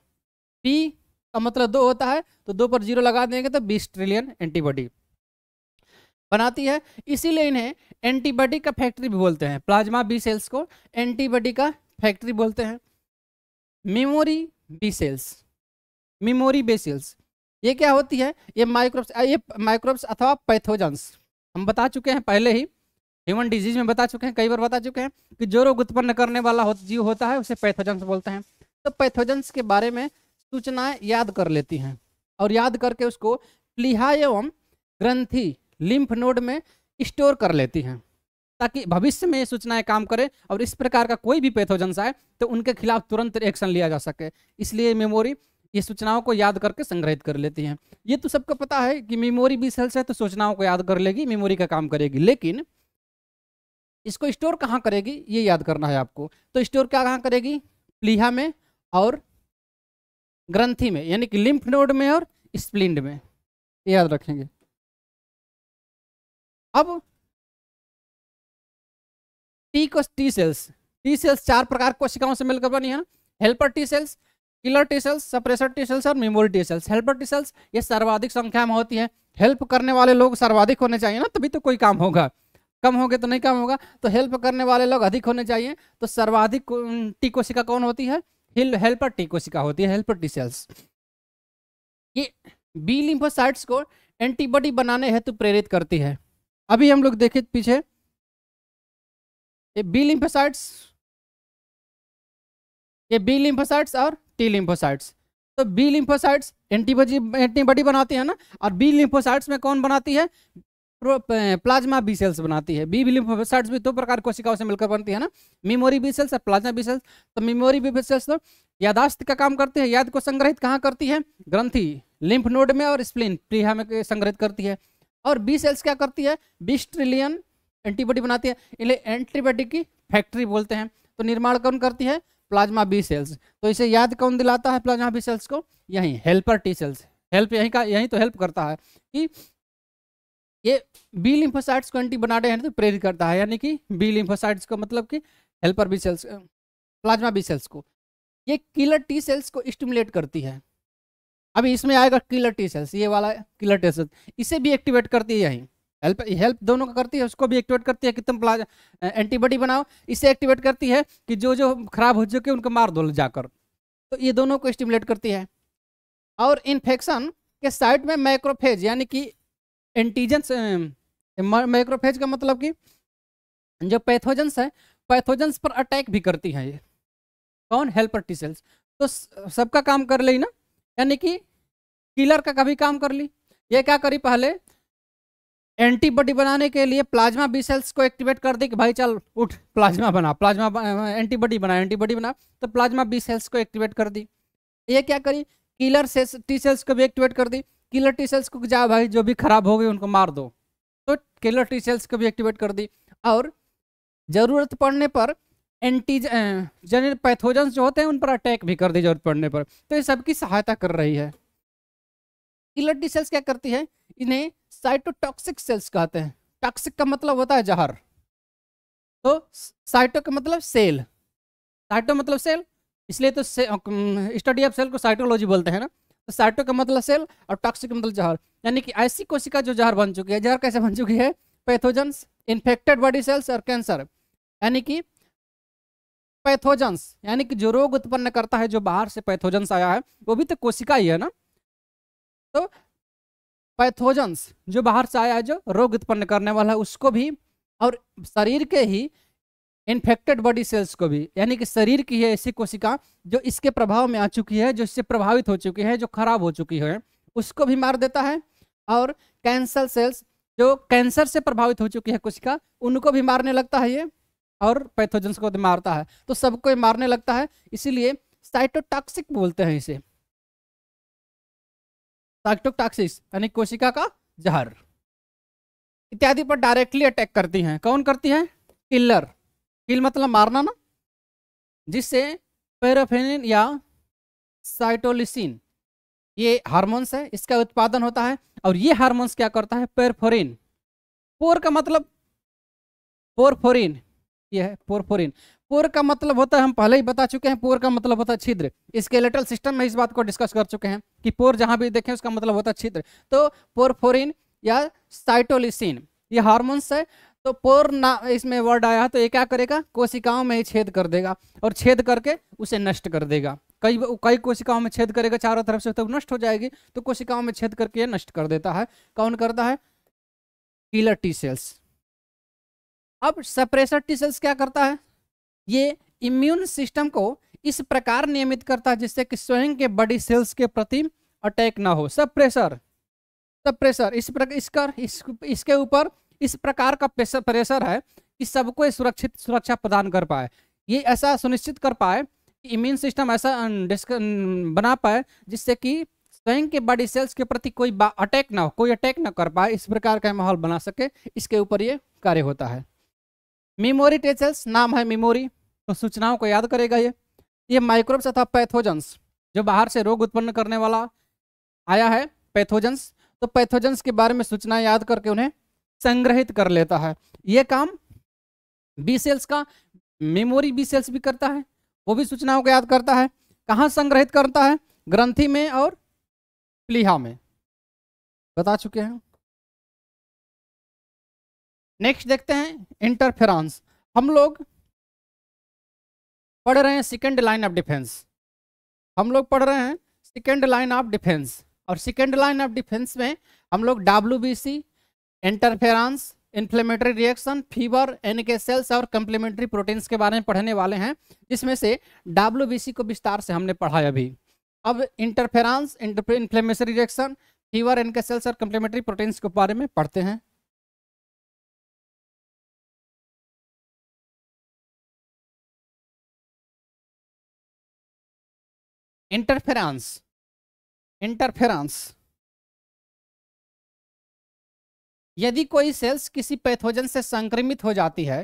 पी का मतलब दो होता है तो दो पर जीरो लगा देंगे तो 20 ट्रिलियन एंटीबॉडी बनाती है इसीलिए इन्हें एंटीबॉडी का फैक्ट्री भी बोलते हैं प्लाज्मा बी सेल्स को एंटीबॉडी का फैक्ट्री बोलते हैं memory B cells memory B cells ये क्या होती है ये माइक्रोब्स ये माइक्रोब्स अथवा पैथोजन्स हम बता चुके हैं पहले ही ह्यूमन डिजीज में बता चुके हैं कई बार बता चुके हैं कि जो रोग उत्पन्न करने वाला हो, जीव होता है उसे पैथोजन्स बोलते हैं तो पैथोजन्स के बारे में सूचनाएं याद कर लेती हैं और याद करके उसको प्लीहा एवं ग्रंथि लिम्फ नोड में स्टोर कर लेती हैं ताकि भविष्य में ये सूचनाएं काम करें और इस प्रकार का कोई भी पैथोजन्स आए तो उनके खिलाफ तुरंत एक्शन लिया जा सके इसलिए मेमोरी ये सूचनाओं को याद करके संग्रहित कर लेती हैं ये तो सबको पता है कि मेमोरी भी सेल्स है तो सूचनाओं को याद कर लेगी मेमोरी का काम करेगी लेकिन इसको स्टोर कहाँ करेगी ये याद करना है आपको तो स्टोर क्या कहाँ करेगी प्लीहा में और ग्रंथि में यानी कि लिम्फ नोड में और स्प्लिंड में याद रखेंगे अब टी को टी सेल्स टी सेल्स चार प्रकार कोशिकाओं से मिलकर बनी है ना helper T cells killer T cells suppressor T cells और memory T cells helper T cells ये सर्वाधिक संख्या में होती है हेल्प करने वाले लोग सर्वाधिक होने चाहिए ना तभी तो कोई काम होगा कम हो गए तो नहीं काम होगा तो हेल्प करने वाले लोग अधिक होने चाहिए तो सर्वाधिक टी कोशिका कौन होती है हेल्पर टी कोशिका होती है हेल्पर टी सेल्स ये बी लिम्फोसाइट्स को एंटीबॉडी बनाने हेतु प्रेरित करती है अभी हम लोग देखे पीछे ये बी लिम्फोसाइट्स ये बी लिम्फोसाइट्स और टी लिम्फोसाइट्स तो बी लिम्फोसाइट्स एंटीबॉडी एंटीबॉडी बनाती है ना और बी लिम्फोसाइट्स में कौन बनाती है प्लाज्मा बी सेल्स बनाती है बी लिम्फोसाइट्स भी दो प्रकार कोशिकाओं से मिलकर बनती है ना मेमोरी बी सेल्स और प्लाज्मा बी सेल्स तो मेमोरी बी सेल्स तो यादाश्त का काम करती है याद को संग्रहित कहाँ करती है ग्रंथि लिम्फ नोड में और स्प्लिन प्रिया में संग्रहित करती है और बी सेल्स क्या करती है बीस ट्रिलियन एंटीबॉडी बनाती है इन्हें एंटीबॉडी की फैक्ट्री बोलते हैं तो निर्माण कौन करती है प्लाज्मा बी सेल्स तो इसे याद कौन दिलाता है प्लाज्मा बी सेल्स को यही हेल्पर टी सेल्स हेल्प यही का यही तो हेल्प करता है कि ये बी लिम्फोसाइट्स को एंटी बना रहे हैं तो प्रेरित करता है यानी कि बी लिम्फोसाइट्स को मतलब कि helper B cells plasma B cells को ये किलर टी सेल्स को स्टिमुलेट करती है अभी इसमें आएगा किलर टी सेल्स ये वाला किलर टी सेल्स इसे भी एक्टिवेट करती है यहीं हेल्प हेल्प दोनों का करती है उसको भी एक्टिवेट करती है कितम प्लाज एंटीबॉडी बनाओ इसे एक्टिवेट करती है कि जो जो खराब हो चुके उनको मार दो जाकर तो ये दोनों को स्टिमुलेट करती है और इन्फेक्शन के साइड में माइक्रोफेज यानी कि एंटीजेंस माइक्रोफेज का मतलब कि जो पैथोजेंस है पैथोजेंस पर अटैक भी करती है ये कौन हेल्पर टी सेल्स तो सबका काम कर ली ना यानी कि किलर का कभी काम कर ली ये क्या करी पहले एंटीबॉडी बनाने के लिए प्लाज्मा बी सेल्स को एक्टिवेट कर दे कि भाई चल उठ प्लाज्मा बना प्लाज्मा एंटीबॉडी बना एंटीबॉडी बना तो प्लाज्मा बी सेल्स को एक्टिवेट कर दी ये क्या करी किलर सेल्स टी सेल्स को भी एक्टिवेट कर दी किलर टी सेल्स को जा भाई जो भी खराब हो गई उनको मार दो तो किलर टी सेल्स को भी एक्टिवेट कर दी और ज़रूरत पड़ने पर एंटी जन पैथोजन जो होते हैं उन पर अटैक भी कर दी जरूरत पड़ने पर तो ये सबकी सहायता कर रही है किलर टी सेल्स क्या करती है इन्हें साइटोटॉक्सिक सेल्स कहते हैं टॉक्सिक का मतलब होता है जहर तो साइटो का मतलब सेल साइटो मतलब सेल इसलिए तो स्टडी ऑफ सेल को साइटोलॉजी बोलते हैं ना तो साइटो का मतलब सेल और टॉक्सिक मतलब जहर यानी कि ऐसी कोशिका जो जहर बन चुकी है जहर कैसे बन चुकी है पैथोजन्स इन्फेक्टेड बॉडी सेल्स और कैंसर यानी कि पैथोजन्स यानी कि जो रोग उत्पन्न करता है जो बाहर से पैथोजन्स आया है वो भी तो कोशिका ही है ना तो पैथोजन्स जो बाहर से आया जो रोग उत्पन्न करने वाला है उसको भी और शरीर के ही इन्फेक्टेड बॉडी सेल्स को भी यानी कि शरीर की है ऐसी कोशिका जो इसके प्रभाव में आ चुकी है जो इससे प्रभावित हो चुकी है जो खराब हो चुकी है उसको भी मार देता है और कैंसर सेल्स जो कैंसर से प्रभावित हो चुकी है कोशिका उनको भी मारने लगता है ये और पैथोजेंस को मारता है तो सबको मारने लगता है इसीलिए साइटोटॉक्सिक बोलते हैं इसे टाक्टोटाक्सिस यानी कोशिका का जहर इत्यादि पर डायरेक्टली अटैक करती हैं कौन करती है किलर किल मतलब मारना ना जिससे पेरोफेनिन या साइटोलिसिन ये हार्मोन्स है इसका उत्पादन होता है और ये हार्मोन्स क्या करता है पेरफोरिन पोर का मतलब पोरफोरिन ये है पोरफोरिन पोर का मतलब होता है हम पहले ही बता चुके हैं पोर का मतलब होता है छिद्र इसके लेटल सिस्टम में इस बात को डिस्कस कर चुके हैं कि पोर जहां भी देखें उसका मतलब होता है छिद्र तो पोरफोरिन या साइटोलिसिन ये हार्मोन्स है तो पोर ना इसमें वर्ड आया तो ये क्या करेगा कोशिकाओं में ही छेद कर देगा और छेद करके उसे नष्ट कर देगा कई कई कोशिकाओं में छेद करेगा चारों तरफ से तब तो नष्ट हो जाएगी तो कोशिकाओं में छेद करके नष्ट कर देता है कौन करता है किलर टी सेल्स अब सप्रेसर टी सेल्स क्या करता है ये इम्यून सिस्टम को इस प्रकार नियमित करता है जिससे कि स्वयं के बॉडी सेल्स के प्रति अटैक ना हो सब प्रेशर सब प्रेशर इस प्रकार इसका इस, इसके ऊपर इस प्रकार का प्रेशर प्रेशर है कि सबको सुरक्षित सुरक्षा प्रदान कर पाए ये ऐसा सुनिश्चित कर पाए कि इम्यून सिस्टम ऐसा अं, अं, बना पाए जिससे कि स्वयं के बॉडी सेल्स के प्रति कोई अटैक ना हो कोई अटैक ना कर पाए इस प्रकार का माहौल बना सके इसके ऊपर ये कार्य होता है मेमोरी टेसेल्स नाम है मेमोरी तो सूचनाओं को याद करेगा ये ये माइक्रोब्स अथवा पैथोजेंस जो बाहर से रोग उत्पन्न करने वाला आया है पैथोजेंस तो पैथोजेंस के बारे में सूचना याद करके उन्हें संग्रहित कर लेता है ये काम बी सेल्स का मेमोरी बी सेल्स भी करता है वो भी सूचनाओं को याद करता है कहाँ संग्रहित करता है ग्रंथि में और प्लीहा में बता चुके हैं नेक्स्ट देखते हैं इंटरफेरेंस हम लोग पढ़ रहे हैं सेकेंड लाइन ऑफ डिफेंस हम लोग पढ़ रहे हैं सेकेंड लाइन ऑफ डिफेंस और सेकेंड लाइन ऑफ डिफेंस में हम लोग W B C interferons inflammatory reaction fever N K cells और कम्प्लीमेंट्री प्रोटीन्स के बारे में पढ़ने वाले हैं जिसमें से डब्ल्यू को विस्तार से हमने पढ़ा है अभी अब interferons inflammatory reaction fever N K cells और कम्प्लीमेंट्री प्रोटीन्स के बारे में पढ़ते हैं इंटरफेरेंस इंटरफेरेंस यदि कोई सेल्स किसी पैथोजन से संक्रमित हो जाती है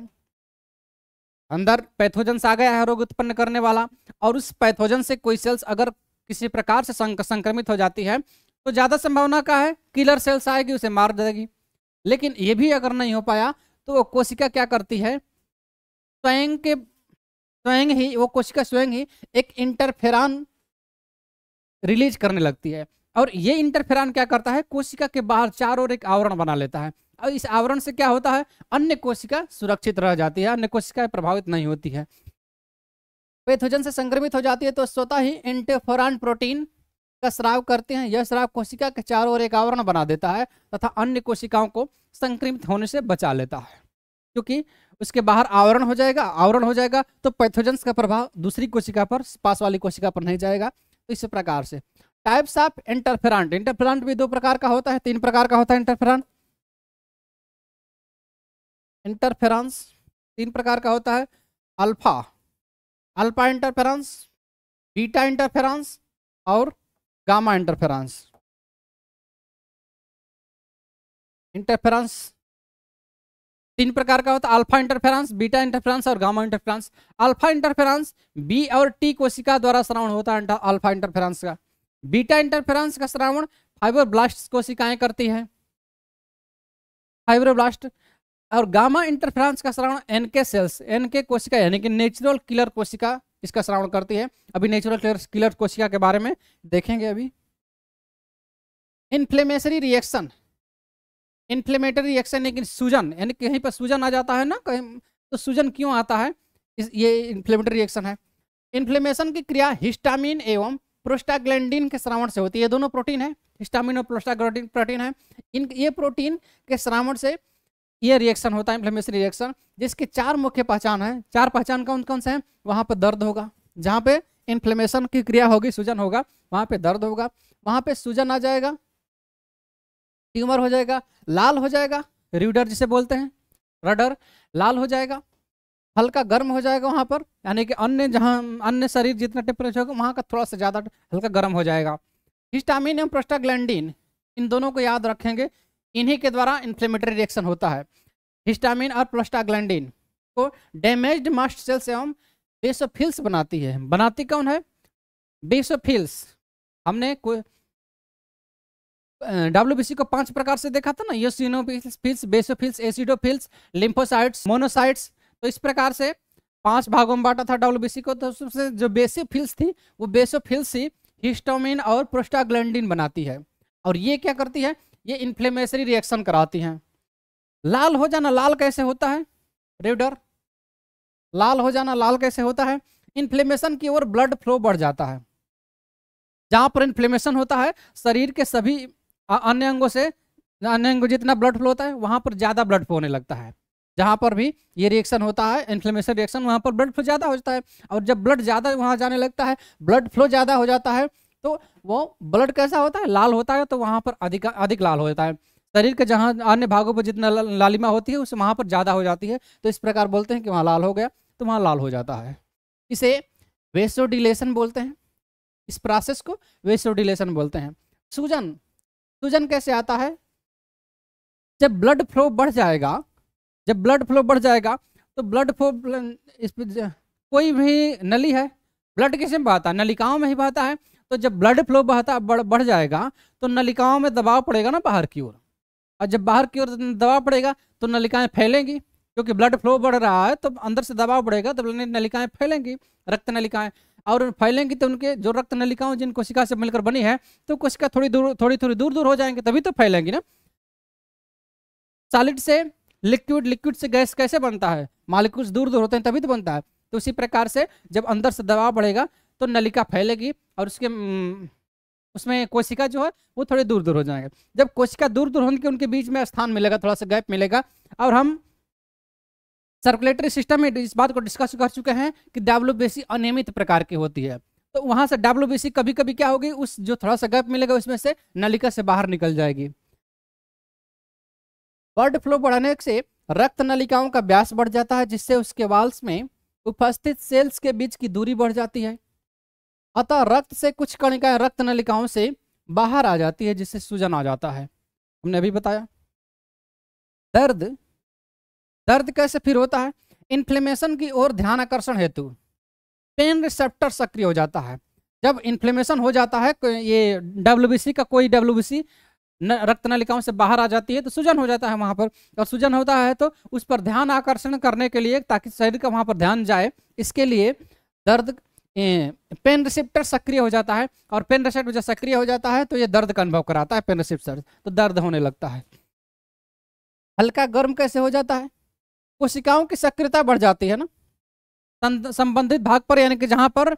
अंदर पैथोजन आ गया है रोग उत्पन्न करने वाला और उस पैथोजन से कोई सेल्स अगर किसी प्रकार से संक्रमित हो जाती है तो ज़्यादा संभावना का है किलर सेल्स आएगी उसे मार देगी लेकिन ये भी अगर नहीं हो पाया तो वो कोशिका क्या करती है स्वयं के स्वयं ही वो कोशिका स्वयं ही एक इंटरफेरान रिलीज करने लगती है और ये इंटरफेरान क्या करता है कोशिका के बाहर चार ओर एक आवरण बना लेता है और इस आवरण से क्या होता है अन्य कोशिका सुरक्षित रह जाती है अन्य कोशिका प्रभावित नहीं होती है पैथोजन से संक्रमित हो जाती है तो स्वतः ही एंटेफोरान प्रोटीन का स्राव करते हैं यह स्राव कोशिका के चारों ओर एक आवरण बना देता है तथा अन्य कोशिकाओं को संक्रमित होने से बचा लेता है क्योंकि उसके बाहर आवरण हो जाएगा आवरण हो जाएगा तो पैथोजन का प्रभाव दूसरी कोशिका पर पास वाली कोशिका पर नहीं जाएगा इस प्रकार से टाइप्स ऑफ इंटरफेरांट इंटरफेरांट भी दो प्रकार का होता है तीन प्रकार का होता है इंटरफेरेंट इंटरफेरेंस तीन प्रकार का होता है alpha alpha interference beta interference और गामा इंटरफेरेंस इंटरफेरेंस तीन प्रकार का होता है अल्फा इंटरफेरेंस बीटा इंटरफेरेंस और gamma interference alpha interference B और टी कोशिका द्वारा श्रावण होता है अल्फा इंटरफेरेंस का बीटा इंटरफेरेंस का श्रावण फाइबर ब्लास्ट कोशिकाएं करती है फाइब्रोब्लास्ट और गामा इंटरफेरेंस का श्रावण एनके सेल्स एनके कोशिका यानी कि नेचुरल किलर कोशिका इसका श्रावण करती है अभी नेचुरल किलर कोशिका के बारे में देखेंगे अभी इन्फ्लेमेशरी रिएक्शन इन्फ्लेमेटरी रिएक्शन लेकिन सूजन यानी कहीं पर सूजन आ जाता है ना कहीं तो सूजन क्यों आता है इस ये इन्फ्लेमेटरी रिएक्शन है इन्फ्लेमेशन की क्रिया हिस्टामिन एवं प्रोस्टाग्लैंडिन के श्रावण से होती है ये दोनों प्रोटीन है हिस्टामिन और प्रोस्टाग्लैंडिन प्रोटीन है इन ये प्रोटीन के श्रावण से ये रिएक्शन होता है इन्फ्लेमेशन रिएक्शन जिसके चार मुख्य पहचान है चार पहचान कौन कौन से हैं वहाँ पर दर्द होगा जहाँ पे इन्फ्लेमेशन की क्रिया होगी सूजन होगा वहाँ पे दर्द होगा वहाँ पे सूजन आ जाएगा ट्यूमर हो जाएगा लाल हो जाएगा रिडर जिसे बोलते हैं रडर लाल हो जाएगा हल्का गर्म हो जाएगा वहाँ पर यानी कि अन्य जहाँ अन्य शरीर जितना टेम्परेचर होगा वहाँ का थोड़ा सा ज़्यादा हल्का गर्म हो जाएगा हिस्टामिन एवं प्रोस्टाग्लैंडिन इन दोनों को याद रखेंगे इन्हीं के द्वारा इन्फ्लेमेटरी रिएक्शन होता है हिस्टामिन और प्रोस्टाग्लैंडिन को डैमेज्ड मास्ट सेल्स एवं बेसोफिल्स बनाती है बनाती कौन है बेसोफिल्स हमने कोई डब्ल्यू को पांच प्रकार से देखा था ना eosinophils basophils acidophils lymphocytes monocytes तो इस प्रकार से पांच भागों में बांटा था डब्ल्यू को तो सबसे जो बेसोफिल्स थी वो बेसोफिल्स ही हिस्टोमिन और प्रोस्टाग्लैंडिन बनाती है और ये क्या करती है ये इन्फ्लेमेशरी रिएक्शन कराती हैं लाल हो जाना लाल कैसे होता है रेडर लाल हो जाना लाल कैसे होता है इन्फ्लेमेशन की ओर ब्लड फ्लो बढ़ जाता है जहां पर इन्फ्लेमेशन होता है शरीर के सभी अन्य अंगों से अन्य अंगों जितना ब्लड फ्लो होता है वहाँ पर ज़्यादा ब्लड फ्लो होने लगता है जहाँ पर भी ये रिएक्शन होता है इन्फ्लेमेशन रिएक्शन वहाँ पर ब्लड फ्लो ज़्यादा हो जाता है और जब ब्लड ज़्यादा वहाँ जाने लगता है ब्लड फ्लो ज़्यादा हो जाता है तो वो ब्लड कैसा होता है लाल होता है तो वहाँ पर अधिक अधिक लाल हो जाता है शरीर के जहाँ अन्य भागों पर जितना लालिमा होती है उसे वहाँ पर ज़्यादा हो जाती है तो इस प्रकार बोलते हैं कि वहाँ लाल हो गया तो वहाँ लाल हो जाता है इसे वेस्टोडिलेशन बोलते हैं इस प्रोसेस को वेस्टोडिलेशन बोलते हैं सूजन सूजन कैसे आता है जब ब्लड फ्लो बढ़ जाएगा जब ब्लड फ्लो बढ़ जाएगा तो ब्लड फ्लो इस कोई भी नली है ब्लड किसे में बहता है नलिकाओं में ही बहता है तो जब ब्लड फ्लो बहता बढ़ बढ़ जाएगा तो नलिकाओं में दबाव पड़ेगा ना बाहर की ओर और जब बाहर की ओर दबाव पड़ेगा तो नलिकाएं फैलेंगी क्योंकि ब्लड फ्लो बढ़ रहा है तो अंदर से दबाव पड़ेगा तो नलिकाएं फैलेंगी रक्त नलिकाएं और फैलेंगी तो उनके जो रक्त नलिकाओं जिन कोशिका से मिलकर बनी है तो कोशिका थोड़ी दूर थोड़ी थोड़ी दूर दूर हो जाएंगे तभी तो फैलेंगी ना सॉलिड से लिक्विड लिक्विड से गैस कैसे बनता है मालिक्यूल्स दूर दूर होते हैं तभी तो बनता है तो उसी प्रकार से जब अंदर से दबाव बढ़ेगा तो नलिका फैलेगी और उसके उसमें कोशिका जो है वो थोड़े दूर दूर हो जाएंगे जब कोशिका दूर दूर होने के उनके बीच में स्थान मिलेगा थोड़ा सा गैप मिलेगा और हम सर्कुलेटरी सिस्टम में इस बात को डिस्कस कर चुके हैं कि डब्ल्यू अनियमित प्रकार की होती है तो वहां से डब्ल्यू कभी कभी क्या होगी उस जो थोड़ा सा गैप मिलेगा उसमें से नलिका से बाहर निकल जाएगी ब्लड फ्लो बढ़ाने से रक्त नलिकाओं का व्यास बढ़ जाता है जिससे उसके वाल्स में उपस्थित सेल्स के बीच की दूरी बढ़ जाती है अतः रक्त से कुछ कणिकाएं रक्त नलिकाओं से बाहर आ जाती है जिससे सूजन आ जाता है हमने अभी बताया दर्द दर्द कैसे फिर होता है इन्फ्लेमेशन की ओर ध्यान आकर्षण हेतु पेन रिसेप्टर सक्रिय हो जाता है जब इन्फ्लेमेशन हो जाता है ये डब्ल्यू का कोई डब्ल्यू रक्त नलिकाओं से बाहर आ जाती है तो सूजन हो जाता है वहाँ पर और सूजन होता है तो उस पर ध्यान आकर्षण करने के लिए ताकि शरीर का वहाँ पर ध्यान जाए इसके लिए दर्द पेन रिसेप्टर सक्रिय हो जाता है और पेन रिसेप्टर जब सक्रिय हो जाता है तो ये दर्द का अनुभव कराता है पेन रिसेप्टर तो दर्द होने लगता है हल्का गर्म कैसे हो जाता है कोशिकाओं की सक्रियता बढ़ जाती है ना संबंधित भाग पर यानी कि जहाँ पर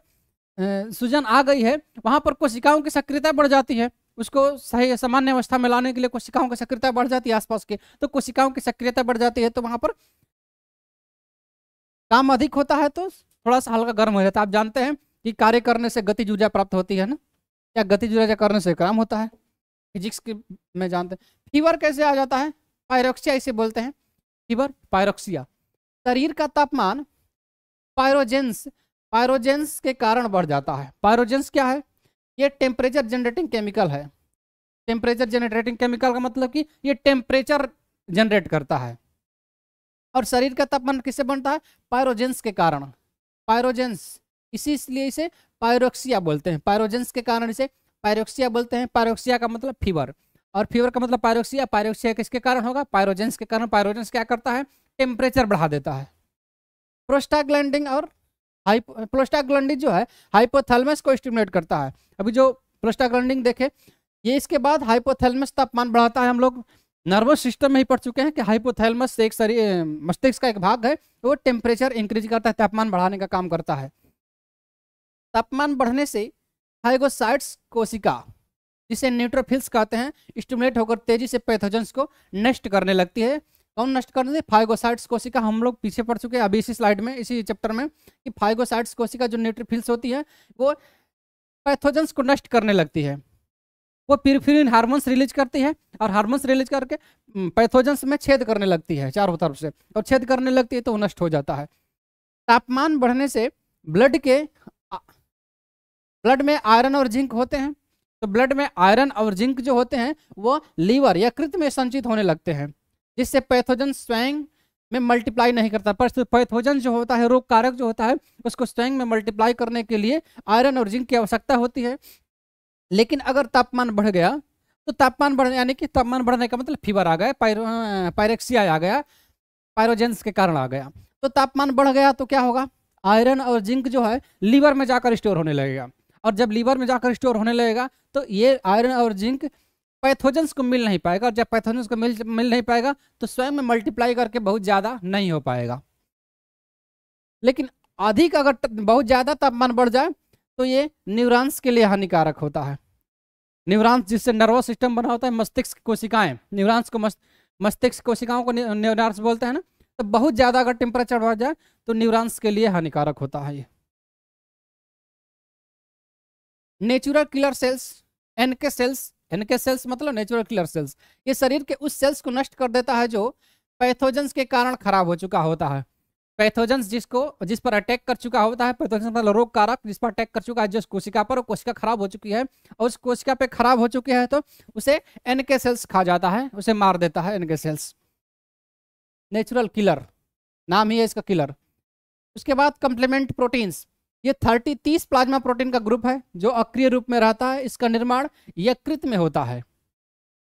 सूजन आ गई है वहाँ पर कोशिकाओं की सक्रियता बढ़ जाती है उसको सही सामान्य अवस्था में लाने के लिए कोशिकाओं की सक्रियता बढ़ जाती है आसपास के तो कोशिकाओं की सक्रियता बढ़ जाती है तो वहाँ पर काम अधिक होता है तो थोड़ा सा हल्का गर्म हो जाता है आप जानते हैं कि कार्य करने से गति ऊर्जा प्राप्त होती है ना या गति ऊर्जा करने से काम होता है फिजिक्स के में जानते हैं फीवर कैसे आ जाता है पायरोक्सिया इसे बोलते हैं फीवर पायरोक्सिया शरीर का तापमान पायरोजेंस पायरोजेंस के कारण बढ़ जाता है पायरोजेंस क्या है ये टेम्परेचर जनरेटिंग केमिकल है टेम्परेचर जनरेटिंग केमिकल का मतलब कि ये टेम्परेचर जनरेट करता है और शरीर का तापमान किससे बनता है पायरोजेंस के कारण पायरोजेंस इसी इसलिए इसे पायरोक्सिया बोलते हैं पायरोजेंस के कारण इसे पायरोक्सिया बोलते हैं पायरोक्सिया का मतलब फीवर और फीवर का मतलब पायरोक्सिया पायरोक्सिया किसके कारण होगा पायरोजेंस के कारण पायरोजेंस क्या करता है टेम्परेचर बढ़ा देता है प्रोस्टाग्लैंडिंग और हाइपो प्रोस्टाग्लैंडिंग जो है हाइपोथेलमस को स्टिमुलेट करता है अभी जो प्रोस्टाग्लैंडिंग देखे ये इसके बाद हाइपोथेलमस तापमान बढ़ाता है हम लोग नर्वस सिस्टम में ही पढ़ चुके हैं कि हाइपोथेलमस एक शरीर मस्तिष्क का एक भाग है वो टेम्परेचर इंक्रीज करता है तापमान बढ़ाने का काम करता है तापमान बढ़ने से हाइगोसाइट्स कोशिका जिसे न्यूट्रोफिल्स कहते हैं स्टिमुलेट होकर तेजी से पैथोजेंस को नष्ट करने लगती है कौन नष्ट करने लगती फाइगोसाइट्स कोशिका हम लोग पीछे पड़ चुके हैं अभी इसी स्लाइड में इसी चैप्टर में कि फाइगोसाइट्स कोशिका जो न्यूट्रोफिल्स होती है वो पैथोजेंस को नष्ट करने लगती है वो पिरफिरिन हार्मोन्स रिलीज करती है और हार्मोन्स रिलीज करके पैथोजेंस में छेद करने लगती है चारों तरफ से और छेद करने लगती है तो वो नष्ट हो जाता है तापमान बढ़ने से ब्लड के ब्लड में आयरन और जिंक होते हैं तो ब्लड में आयरन और जिंक जो होते हैं वो लीवर या कृत में संचित होने लगते हैं जिससे पैथोजन स्वयं में मल्टीप्लाई नहीं करता पर पैथोजन जो होता है रोग कारक जो होता है उसको स्वयं में मल्टीप्लाई करने के लिए आयरन और जिंक की आवश्यकता होती है लेकिन अगर तापमान बढ़ गया तो तापमान बढ़ने यानी कि तापमान बढ़ने का मतलब फीवर आ गया पायरो पायरेक्सिया आ गया पायरोजेंस के कारण आ गया तो तापमान बढ़ गया तो क्या होगा आयरन और जिंक जो है लीवर में जाकर स्टोर होने लगेगा और जब लीवर में जाकर स्टोर होने लगेगा तो ये आयरन और जिंक पैथोजन्स को मिल नहीं पाएगा और जब पैथोजेंस को मिल मिल नहीं पाएगा तो स्वयं में मल्टीप्लाई करके बहुत ज़्यादा नहीं हो पाएगा लेकिन अधिक अगर बहुत ज़्यादा तापमान बढ़ जाए तो ये न्यूरॉन्स के लिए हानिकारक होता है न्यूरॉन्स जिससे नर्वस सिस्टम बना होता है मस्तिष्क कोशिकाएं न्यूरॉन्स को मस्त मस्तिष्क कोशिकाओं को न्यूरॉन्स बोलते हैं ना तो बहुत ज़्यादा अगर टेम्परेचर बढ़ जाए तो न्यूरॉन्स के लिए हानिकारक होता है ये natural killer cells NK cells NK cells मतलब नेचुरल किलर सेल्स ये शरीर के उस सेल्स को नष्ट कर देता है जो पैथोजेंस के कारण खराब हो चुका होता है पैथोजेंस जिसको जिस पर अटैक कर चुका होता है पैथोजेंस मतलब रोग कारक जिस पर अटैक कर चुका है जिस कोशिका पर कोशिका खराब हो चुकी है और उस कोशिका पे खराब हो चुकी है तो उसे एनके सेल्स खा जाता है उसे मार देता है एनके सेल्स नेचुरल किलर नाम ही है इसका किलर उसके बाद कंप्लीमेंट प्रोटीन्स ये थर्टी तीस प्लाज्मा प्रोटीन का ग्रुप है जो अक्रिय रूप में रहता है इसका निर्माण यकृत में होता है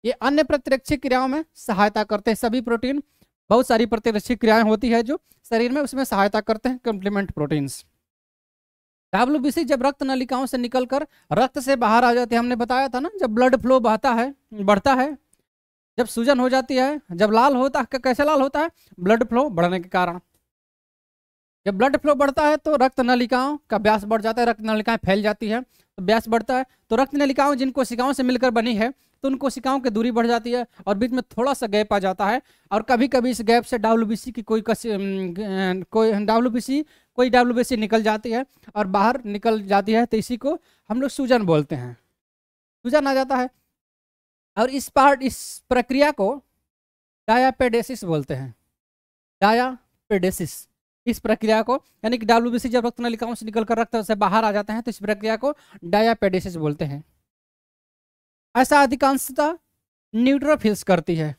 ये अन्य प्रतिरक्षी क्रियाओं में सहायता करते हैं सभी प्रोटीन बहुत सारी प्रतिरक्षी क्रियाएं होती है जो शरीर में उसमें सहायता करते हैं कंप्लीमेंट प्रोटीन्स डब्ल्यू जब रक्त नलिकाओं से निकलकर रक्त से बाहर आ जाती है हमने बताया था ना जब ब्लड फ्लो बहता है बढ़ता है जब सूजन हो जाती है जब लाल होता है कैसे लाल होता है ब्लड फ्लो बढ़ने के कारण जब ब्लड फ्लो बढ़ता है तो रक्त नलिकाओं का व्यास बढ़ जाता है रक्त नलिकाएं फैल जाती है तो व्यास बढ़ता है तो रक्त नलिकाओं जिन कोशिकाओं से मिलकर बनी है तो उन कोशिकाओं की दूरी बढ़ जाती है और बीच में थोड़ा सा गैप आ जाता है और कभी कभी इस गैप से डब्ल्यू की कोई कस, कोई डब्ल्यू कोई डब्ल्यू निकल जाती है और बाहर निकल जाती है तो इसी को हम लोग सूजन बोलते हैं सूजन आ जाता है और इस पार्ट इस प्रक्रिया को डायापेडेसिस बोलते हैं डायापेडेसिस इस प्रक्रिया को यानी कि डब्ल्यू बी सी जब रक्त नलिकाओं से निकल कर रक्त से बाहर आ जाते हैं तो इस प्रक्रिया को डायापेडिसिस बोलते हैं ऐसा अधिकांशतः न्यूट्रोफिल्स करती है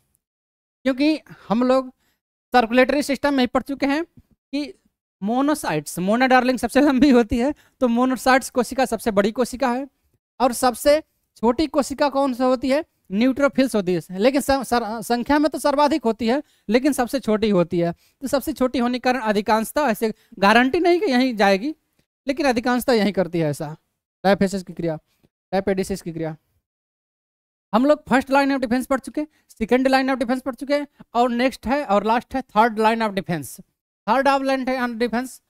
क्योंकि हम लोग सर्कुलेटरी सिस्टम में पढ़ चुके हैं कि मोनोसाइट्स मोनाडार्लिंग सबसे लंबी होती है तो मोनोसाइट्स कोशिका सबसे बड़ी कोशिका है और सबसे छोटी कोशिका कौन सा होती है न्यूट्रोफिल्स होती है लेकिन सर, संख्या में तो सर्वाधिक होती है लेकिन सबसे छोटी होती है तो सबसे छोटी होने के कारण अधिकांशता ऐसे गारंटी नहीं कि यहीं जाएगी लेकिन अधिकांशता यहीं करती है ऐसा डायफेसिस की क्रिया डायपेडिसिस की क्रिया हम लोग फर्स्ट लाइन ऑफ डिफेंस पढ़ चुके हैं सेकेंड लाइन ऑफ डिफेंस पढ़ चुके हैं और नेक्स्ट है और लास्ट है third line of defence third of line of defence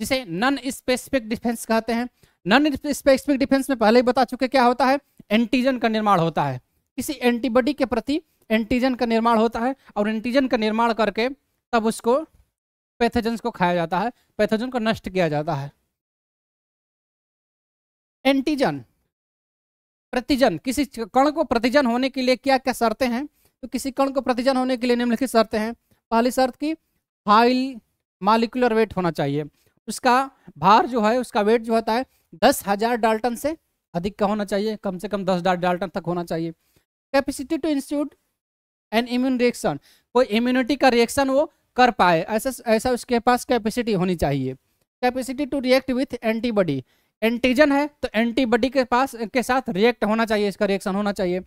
जिसे नन स्पेसिफिक डिफेंस कहते हैं नन स्पेसिफिक डिफेंस में पहले ही बता चुके क्या होता है एंटीजन का निर्माण होता है किसी एंटीबॉडी के प्रति एंटीजन का निर्माण होता है और एंटीजन का निर्माण करके तब उसको पैथोजन को खाया जाता है पैथोजन को नष्ट किया जाता है एंटीजन प्रतिजन किसी कण को प्रतिजन होने के लिए क्या क्या शर्तें हैं तो किसी कण को प्रतिजन होने के लिए निम्नलिखित शर्तें हैं पहली शर्त की हाई मालिकुलर वेट होना चाहिए उसका भार जो है उसका वेट जो होता है दस हजार डाल्टन से अधिक का होना चाहिए कम से कम दस डाल्टन तक होना चाहिए capacity to institute an immune reaction कोई इम्यूनिटी का रिएक्शन वो कर पाए ऐसा ऐसा उसके पास कैपेसिटी होनी चाहिए capacity to react with antibody antigen है तो एंटीबॉडी के पास के साथ रिएक्ट होना चाहिए इसका रिएक्शन होना चाहिए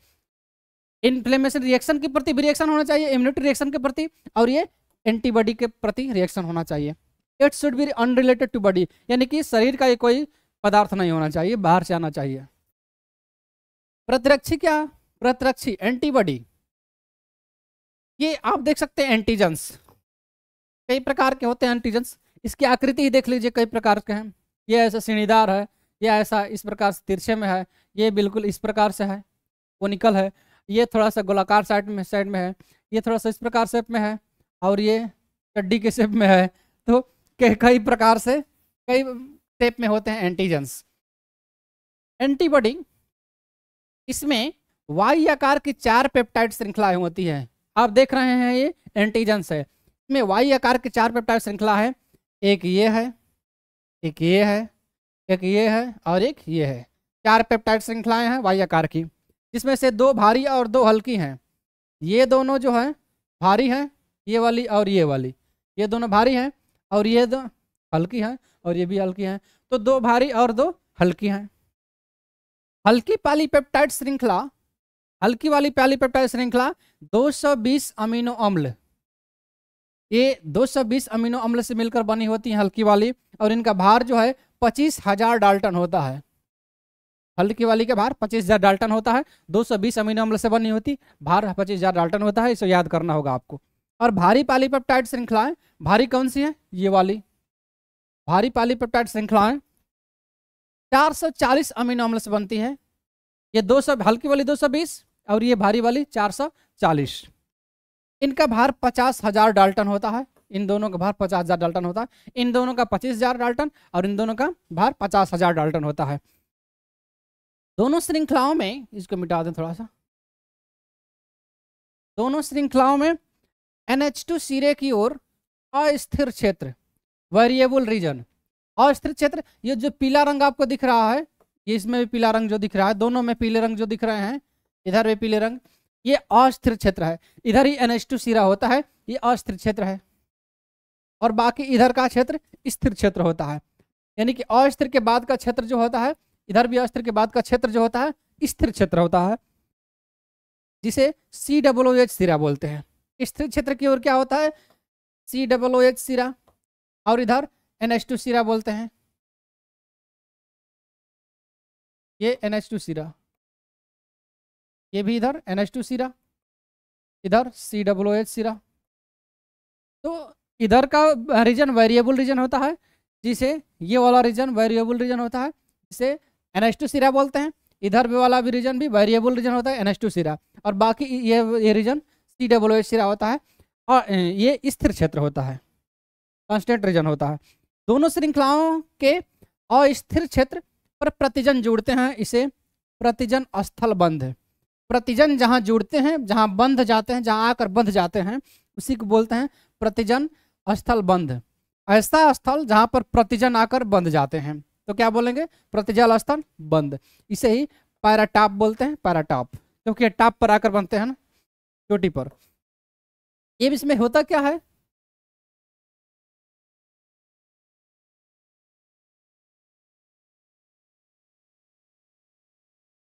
इन्फ्लेमेशन रिएक्शन के प्रति भी रिएक्शन होना चाहिए इम्यूनिटी रिएक्शन के प्रति और ये एंटीबॉडी के प्रति रिएक्शन होना चाहिए it should be unrelated to body यानी कि शरीर का ये कोई पदार्थ नहीं होना चाहिए बाहर से आना चाहिए प्रतिरक्षी क्या प्रतरक्षी एंटीबॉडी ये आप देख सकते हैं एंटीजन्स कई प्रकार के होते हैं एंटीजन्स इसकी आकृति ही देख लीजिए कई प्रकार के हैं ये ऐसा सीढ़ीदार है ये ऐसा इस प्रकार से तिरछे में है ये बिल्कुल इस प्रकार से है वो निकल है ये थोड़ा सा गोलाकार साइड में साइड में है ये थोड़ा सा इस प्रकार शेप में है और ये चड्डी के शेप में है तो कई प्रकार से कई शेप में होते हैं एंटीजन्स एंटीबॉडी इसमें वाई आकार की चार पेप्टाइड श्रृंखलाएं होती है आप देख रहे हैं ये एंटीजेंस है इसमें वाई आकार की चार पेप्टाइड श्रृंखला है एक ये है एक ये है एक ये है और एक ये है चार पेप्टाइड श्रृंखलाएं हैं वाई आकार की जिसमें से दो भारी और दो हल्की हैं ये दोनों जो है भारी हैं ये वाली और ये वाली ये दोनों भारी हैं और ये दो हल्की हैं और ये भी हल्की हैं तो दो भारी और दो हल्की हैं हल्की पाली पेप्टाइड श्रृंखला हल्की वाली पहली पेप्टाइड श्रृंखला 220 अमीनो अम्ल ये 220 अमीनो अम्ल से मिलकर बनी होती है हल्की वाली और इनका भार जो है पच्चीस हजार डाल्टन होता है हल्की वाली का भार पच्चीस हजार डाल्टन होता है 220 अमीनो अम्ल से बनी होती भार पच्चीस हजार डाल्टन होता है इसे याद करना होगा आपको और भारी पाली पेप्टाइड श्रृंखलाएं भारी कौन सी है ये वाली भारी पाली पेप्टाइड श्रृंखलाएं 440 अमीनो अम्ल से बनती है ये 200 हल्की वाली बीस और ये भारी वाली चार सौ चालीस इनका भार पचास हजार डाल्टन होता है इन दोनों का भार पचास हजार डाल्टन होता है इन दोनों का पच्चीस हजार डाल्टन और इन दोनों का भार पचास हजार डाल्टन होता है दोनों श्रृंखलाओं में इसको मिटा दें थोड़ा सा दोनों श्रृंखलाओं में एन सिरे की ओर अस्थिर क्षेत्र वेरिएबल रीजन अस्थिर क्षेत्र ये जो पीला रंग आपको दिख रहा है ये इसमें भी पीला रंग जो दिख रहा है दोनों में पीले रंग जो दिख रहे हैं इधर भी पीले रंग ये अस्थिर क्षेत्र है इधर ही एन सीरा होता है ये अस्थिर क्षेत्र है और बाकी इधर का क्षेत्र स्थिर क्षेत्र होता है यानी कि अस्थिर के बाद का क्षेत्र जो होता है इधर भी अस्थिर के बाद का क्षेत्र जो होता है स्थिर क्षेत्र होता है जिसे सी डब्लो एच सिरा बोलते हैं स्थिर क्षेत्र की ओर क्या होता है सी डब्लो एच सिरा और इधर एन एच टू सिरा बोलते हैं ये एन एच टू सिरा ये भी इधर एन एच टू सिरा इधर सी डब्लू एच सिरा तो इधर का रीजन वेरिएबल रीजन होता है जिसे ये वाला रीजन वेरिएबल रीजन होता है जिसे एन एच टू सिरा बोलते हैं इधर वाला भी रीजन भी वेरिएबल रीजन होता है एन एच टू सिरा और बाकी ये ये रीजन सी डब्लू एच सिरा होता है और ये स्थिर क्षेत्र होता है कॉन्स्टेंट रीजन होता है दोनों श्रृंखलाओं के अस्थिर क्षेत्र पर प्रतिजन जुड़ते हैं इसे प्रतिजन स्थल बंध प्रतिजन जहाँ जुड़ते हैं जहाँ बंध जाते हैं जहाँ आकर बंध जाते हैं उसी को बोलते हैं प्रतिजन स्थल बंध ऐसा स्थल जहाँ पर प्रतिजन आकर बंध जाते हैं तो क्या बोलेंगे प्रतिजल स्थल बंध इसे ही पैराटाप बोलते हैं पैराटाप क्योंकि तो टाप पर आकर बनते हैं ना चोटी पर ये इसमें होता क्या है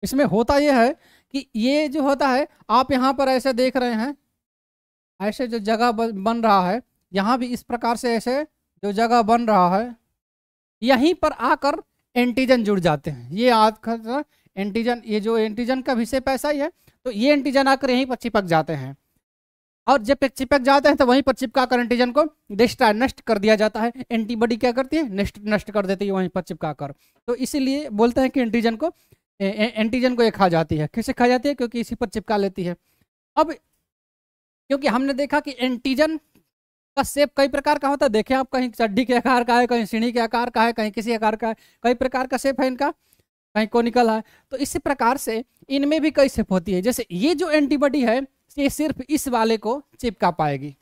इसमें होता यह है कि ये जो होता है आप यहाँ पर ऐसे देख रहे हैं ऐसे जो जगह बन रहा है यहाँ भी इस प्रकार से ऐसे जो जगह बन रहा है यहीं पर आकर एंटीजन जुड़ जाते हैं ये आकर एंटीजन ये जो एंटीजन का विषय पैसा ही है तो ये एंटीजन आकर यहीं पर चिपक जाते हैं और जब चिपक जाते हैं तो वहीं पर चिपका कर एंटीजन को डिस्ट्रा नष्ट कर दिया जाता है एंटीबॉडी क्या करती है नष्ट नष्ट कर देती है वहीं पर चिपका कर तो इसीलिए बोलते हैं कि एंटीजन को एंटीजन को ये खा जाती है किसे खा जाती है क्योंकि इसी पर चिपका लेती है अब क्योंकि हमने देखा कि एंटीजन का सेप कई प्रकार का होता है देखें आप कहीं चड्डी के आकार का है कहीं सीढ़ी के आकार का है कहीं किसी आकार का है कई प्रकार का सेप है इनका कहीं कोनिकल है तो इसी प्रकार से इनमें भी कई सेप होती है जैसे ये जो एंटीबॉडी है ये सिर्फ इस वाले को चिपका पाएगी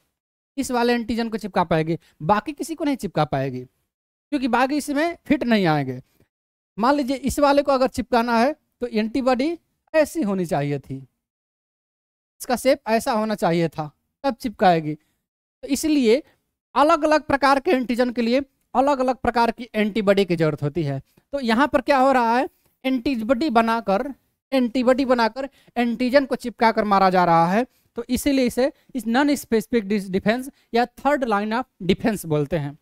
इस वाले एंटीजन को चिपका पाएगी बाकी किसी को नहीं चिपका पाएगी क्योंकि बाकी इसमें फिट नहीं आएंगे मान लीजिए इस वाले को अगर चिपकाना है तो एंटीबॉडी ऐसी होनी चाहिए थी इसका सेप ऐसा होना चाहिए था तब चिपकाएगी तो इसलिए अलग अलग प्रकार के एंटीजन के लिए अलग अलग प्रकार की एंटीबॉडी की जरूरत होती है तो यहाँ पर क्या हो रहा है एंटीबॉडी बनाकर एंटीबॉडी बनाकर एंटीजन को चिपका कर मारा जा रहा है तो इसीलिए इसे इस नॉन स्पेसिफिक डिफेंस या थर्ड लाइन ऑफ डिफेंस बोलते हैं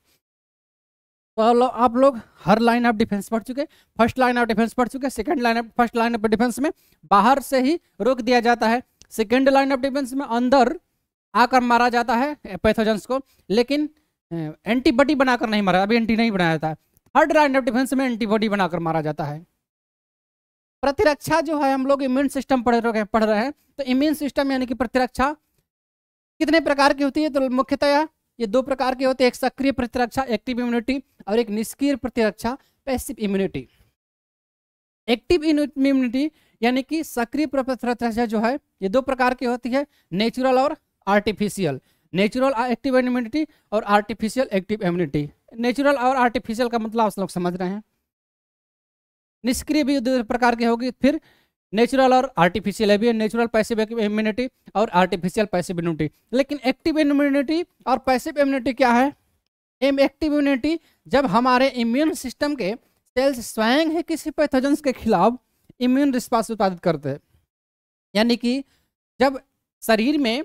तो आप लोग हर लाइन ऑफ डिफेंस पढ़ चुके फर्स्ट लाइन ऑफ डिफेंस पढ़ चुके second line of first line of defence में बाहर से ही रोक दिया जाता है सेकंड लाइन ऑफ डिफेंस में अंदर आकर मारा जाता है पैथोजेंस को लेकिन एंटीबॉडी बनाकर नहीं मारा अभी एंटी नहीं बनाया जाता है थर्ड लाइन ऑफ डिफेंस में एंटीबॉडी बनाकर मारा जाता है प्रतिरक्षा जो है हम लोग इम्यून सिस्टम पढ़ रहे पढ़ रहे हैं तो इम्यून सिस्टम यानी कि प्रतिरक्षा कितने प्रकार की होती है तो मुख्यतया ये दो प्रकार के होते हैं एक सक्रिय प्रतिरक्षा एक्टिव इम्यूनिटी और एक निष्क्रिय प्रतिरक्षा पैसिव इम्यूनिटी एक्टिव इम्यूनिटी यानी कि सक्रिय प्रतिरक्षा जो है ये दो प्रकार की होती है नेचुरल और आर्टिफिशियल नेचुरल एक्टिव इम्यूनिटी और आर्टिफिशियल एक्टिव इम्यूनिटी नेचुरल और आर्टिफिशियल का मतलब आप लोग समझ रहे हैं निष्क्रिय भी दो प्रकार की होगी फिर नेचुरल और आर्टिफिशियल है भी नेचुरल पैसिव इम्यूनिटी और आर्टिफिशियल पैसिव इम्यूनिटी लेकिन एक्टिव इम्यूनिटी और पैसिव इम्यूनिटी क्या है एम एक्टिव इम्यूनिटी जब हमारे इम्यून सिस्टम के सेल्स स्वयं ही किसी पैथोजेंस के खिलाफ इम्यून रिस्पांस उत्पादित करते हैं यानी कि जब शरीर में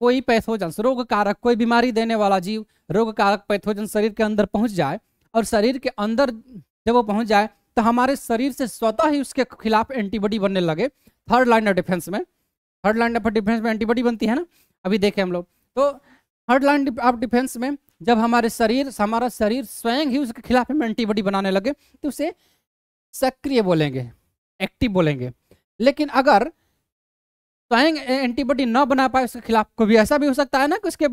कोई पैथोजेंस रोग कारक कोई बीमारी देने वाला जीव रोग कारक पैथोजन शरीर के अंदर पहुँच जाए और शरीर के अंदर जब वो पहुँच जाए तो हमारे शरीर से स्वतः ही उसके खिलाफ एंटीबॉडी बनने लगे थर्ड लाइन ऑफ डिफेंस में थर्ड लाइन ऑफ डिफेंस में एंटीबॉडी बनती है ना अभी देखें हम लोग तो थर्ड लाइन ऑफ डिफेंस में जब हमारे शरीर हमारा शरीर स्वयं ही उसके खिलाफ हम एंटीबॉडी बनाने लगे तो उसे सक्रिय बोलेंगे एक्टिव बोलेंगे लेकिन अगर स्वयं एंटीबॉडी न बना पाए उसके खिलाफ को भी ऐसा भी हो सकता है ना कि उसके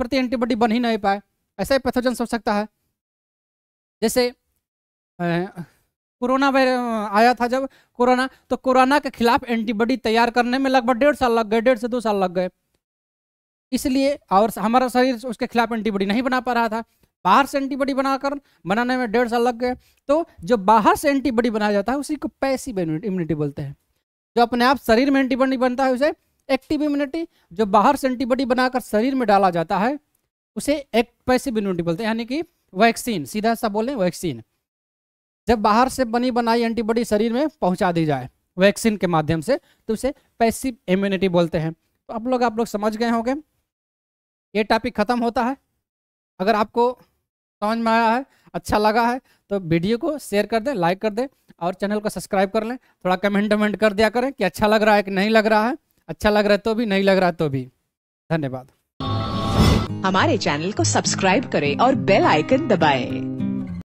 प्रति एंटीबॉडी बन ही नहीं पाए ऐसा ही पैथोजन हो सकता है जैसे कोरोना आया था जब कोरोना तो कोरोना के खिलाफ एंटीबॉडी तैयार करने में लगभग डेढ़ साल लग गए डेढ़ से दो साल लग गए इसलिए और हमारा शरीर उसके खिलाफ एंटीबॉडी नहीं बना पा रहा था बाहर से एंटीबॉडी बनाकर बनाने में डेढ़ साल लग गए तो जो बाहर से एंटीबॉडी बनाया जाता है उसी को पैसिव इम्यूनिटी बोलते हैं जो अपने आप शरीर में एंटीबॉडी बनता है उसे एक्टिव इम्यूनिटी जो बाहर से एंटीबॉडी बनाकर शरीर में डाला जाता है उसे एक पैसिव इम्यूनिटी बोलते हैं यानी कि वैक्सीन सीधा सा बोलें वैक्सीन जब बाहर से बनी बनाई एंटीबॉडी शरीर में पहुंचा दी जाए वैक्सीन के माध्यम से तो उसे पैसिव इम्यूनिटी बोलते हैं तो आप लोग आप लोग समझ गए होंगे ये टॉपिक ख़त्म होता है अगर आपको समझ में आया है अच्छा लगा है तो वीडियो को शेयर कर दें लाइक कर दें और चैनल को सब्सक्राइब कर लें थोड़ा कमेंट वमेंट कर दिया करें कि अच्छा लग रहा है कि नहीं लग रहा है अच्छा लग रहा है तो भी नहीं लग रहा है तो भी धन्यवाद हमारे चैनल को सब्सक्राइब करें और बेल आइकन दबाएं।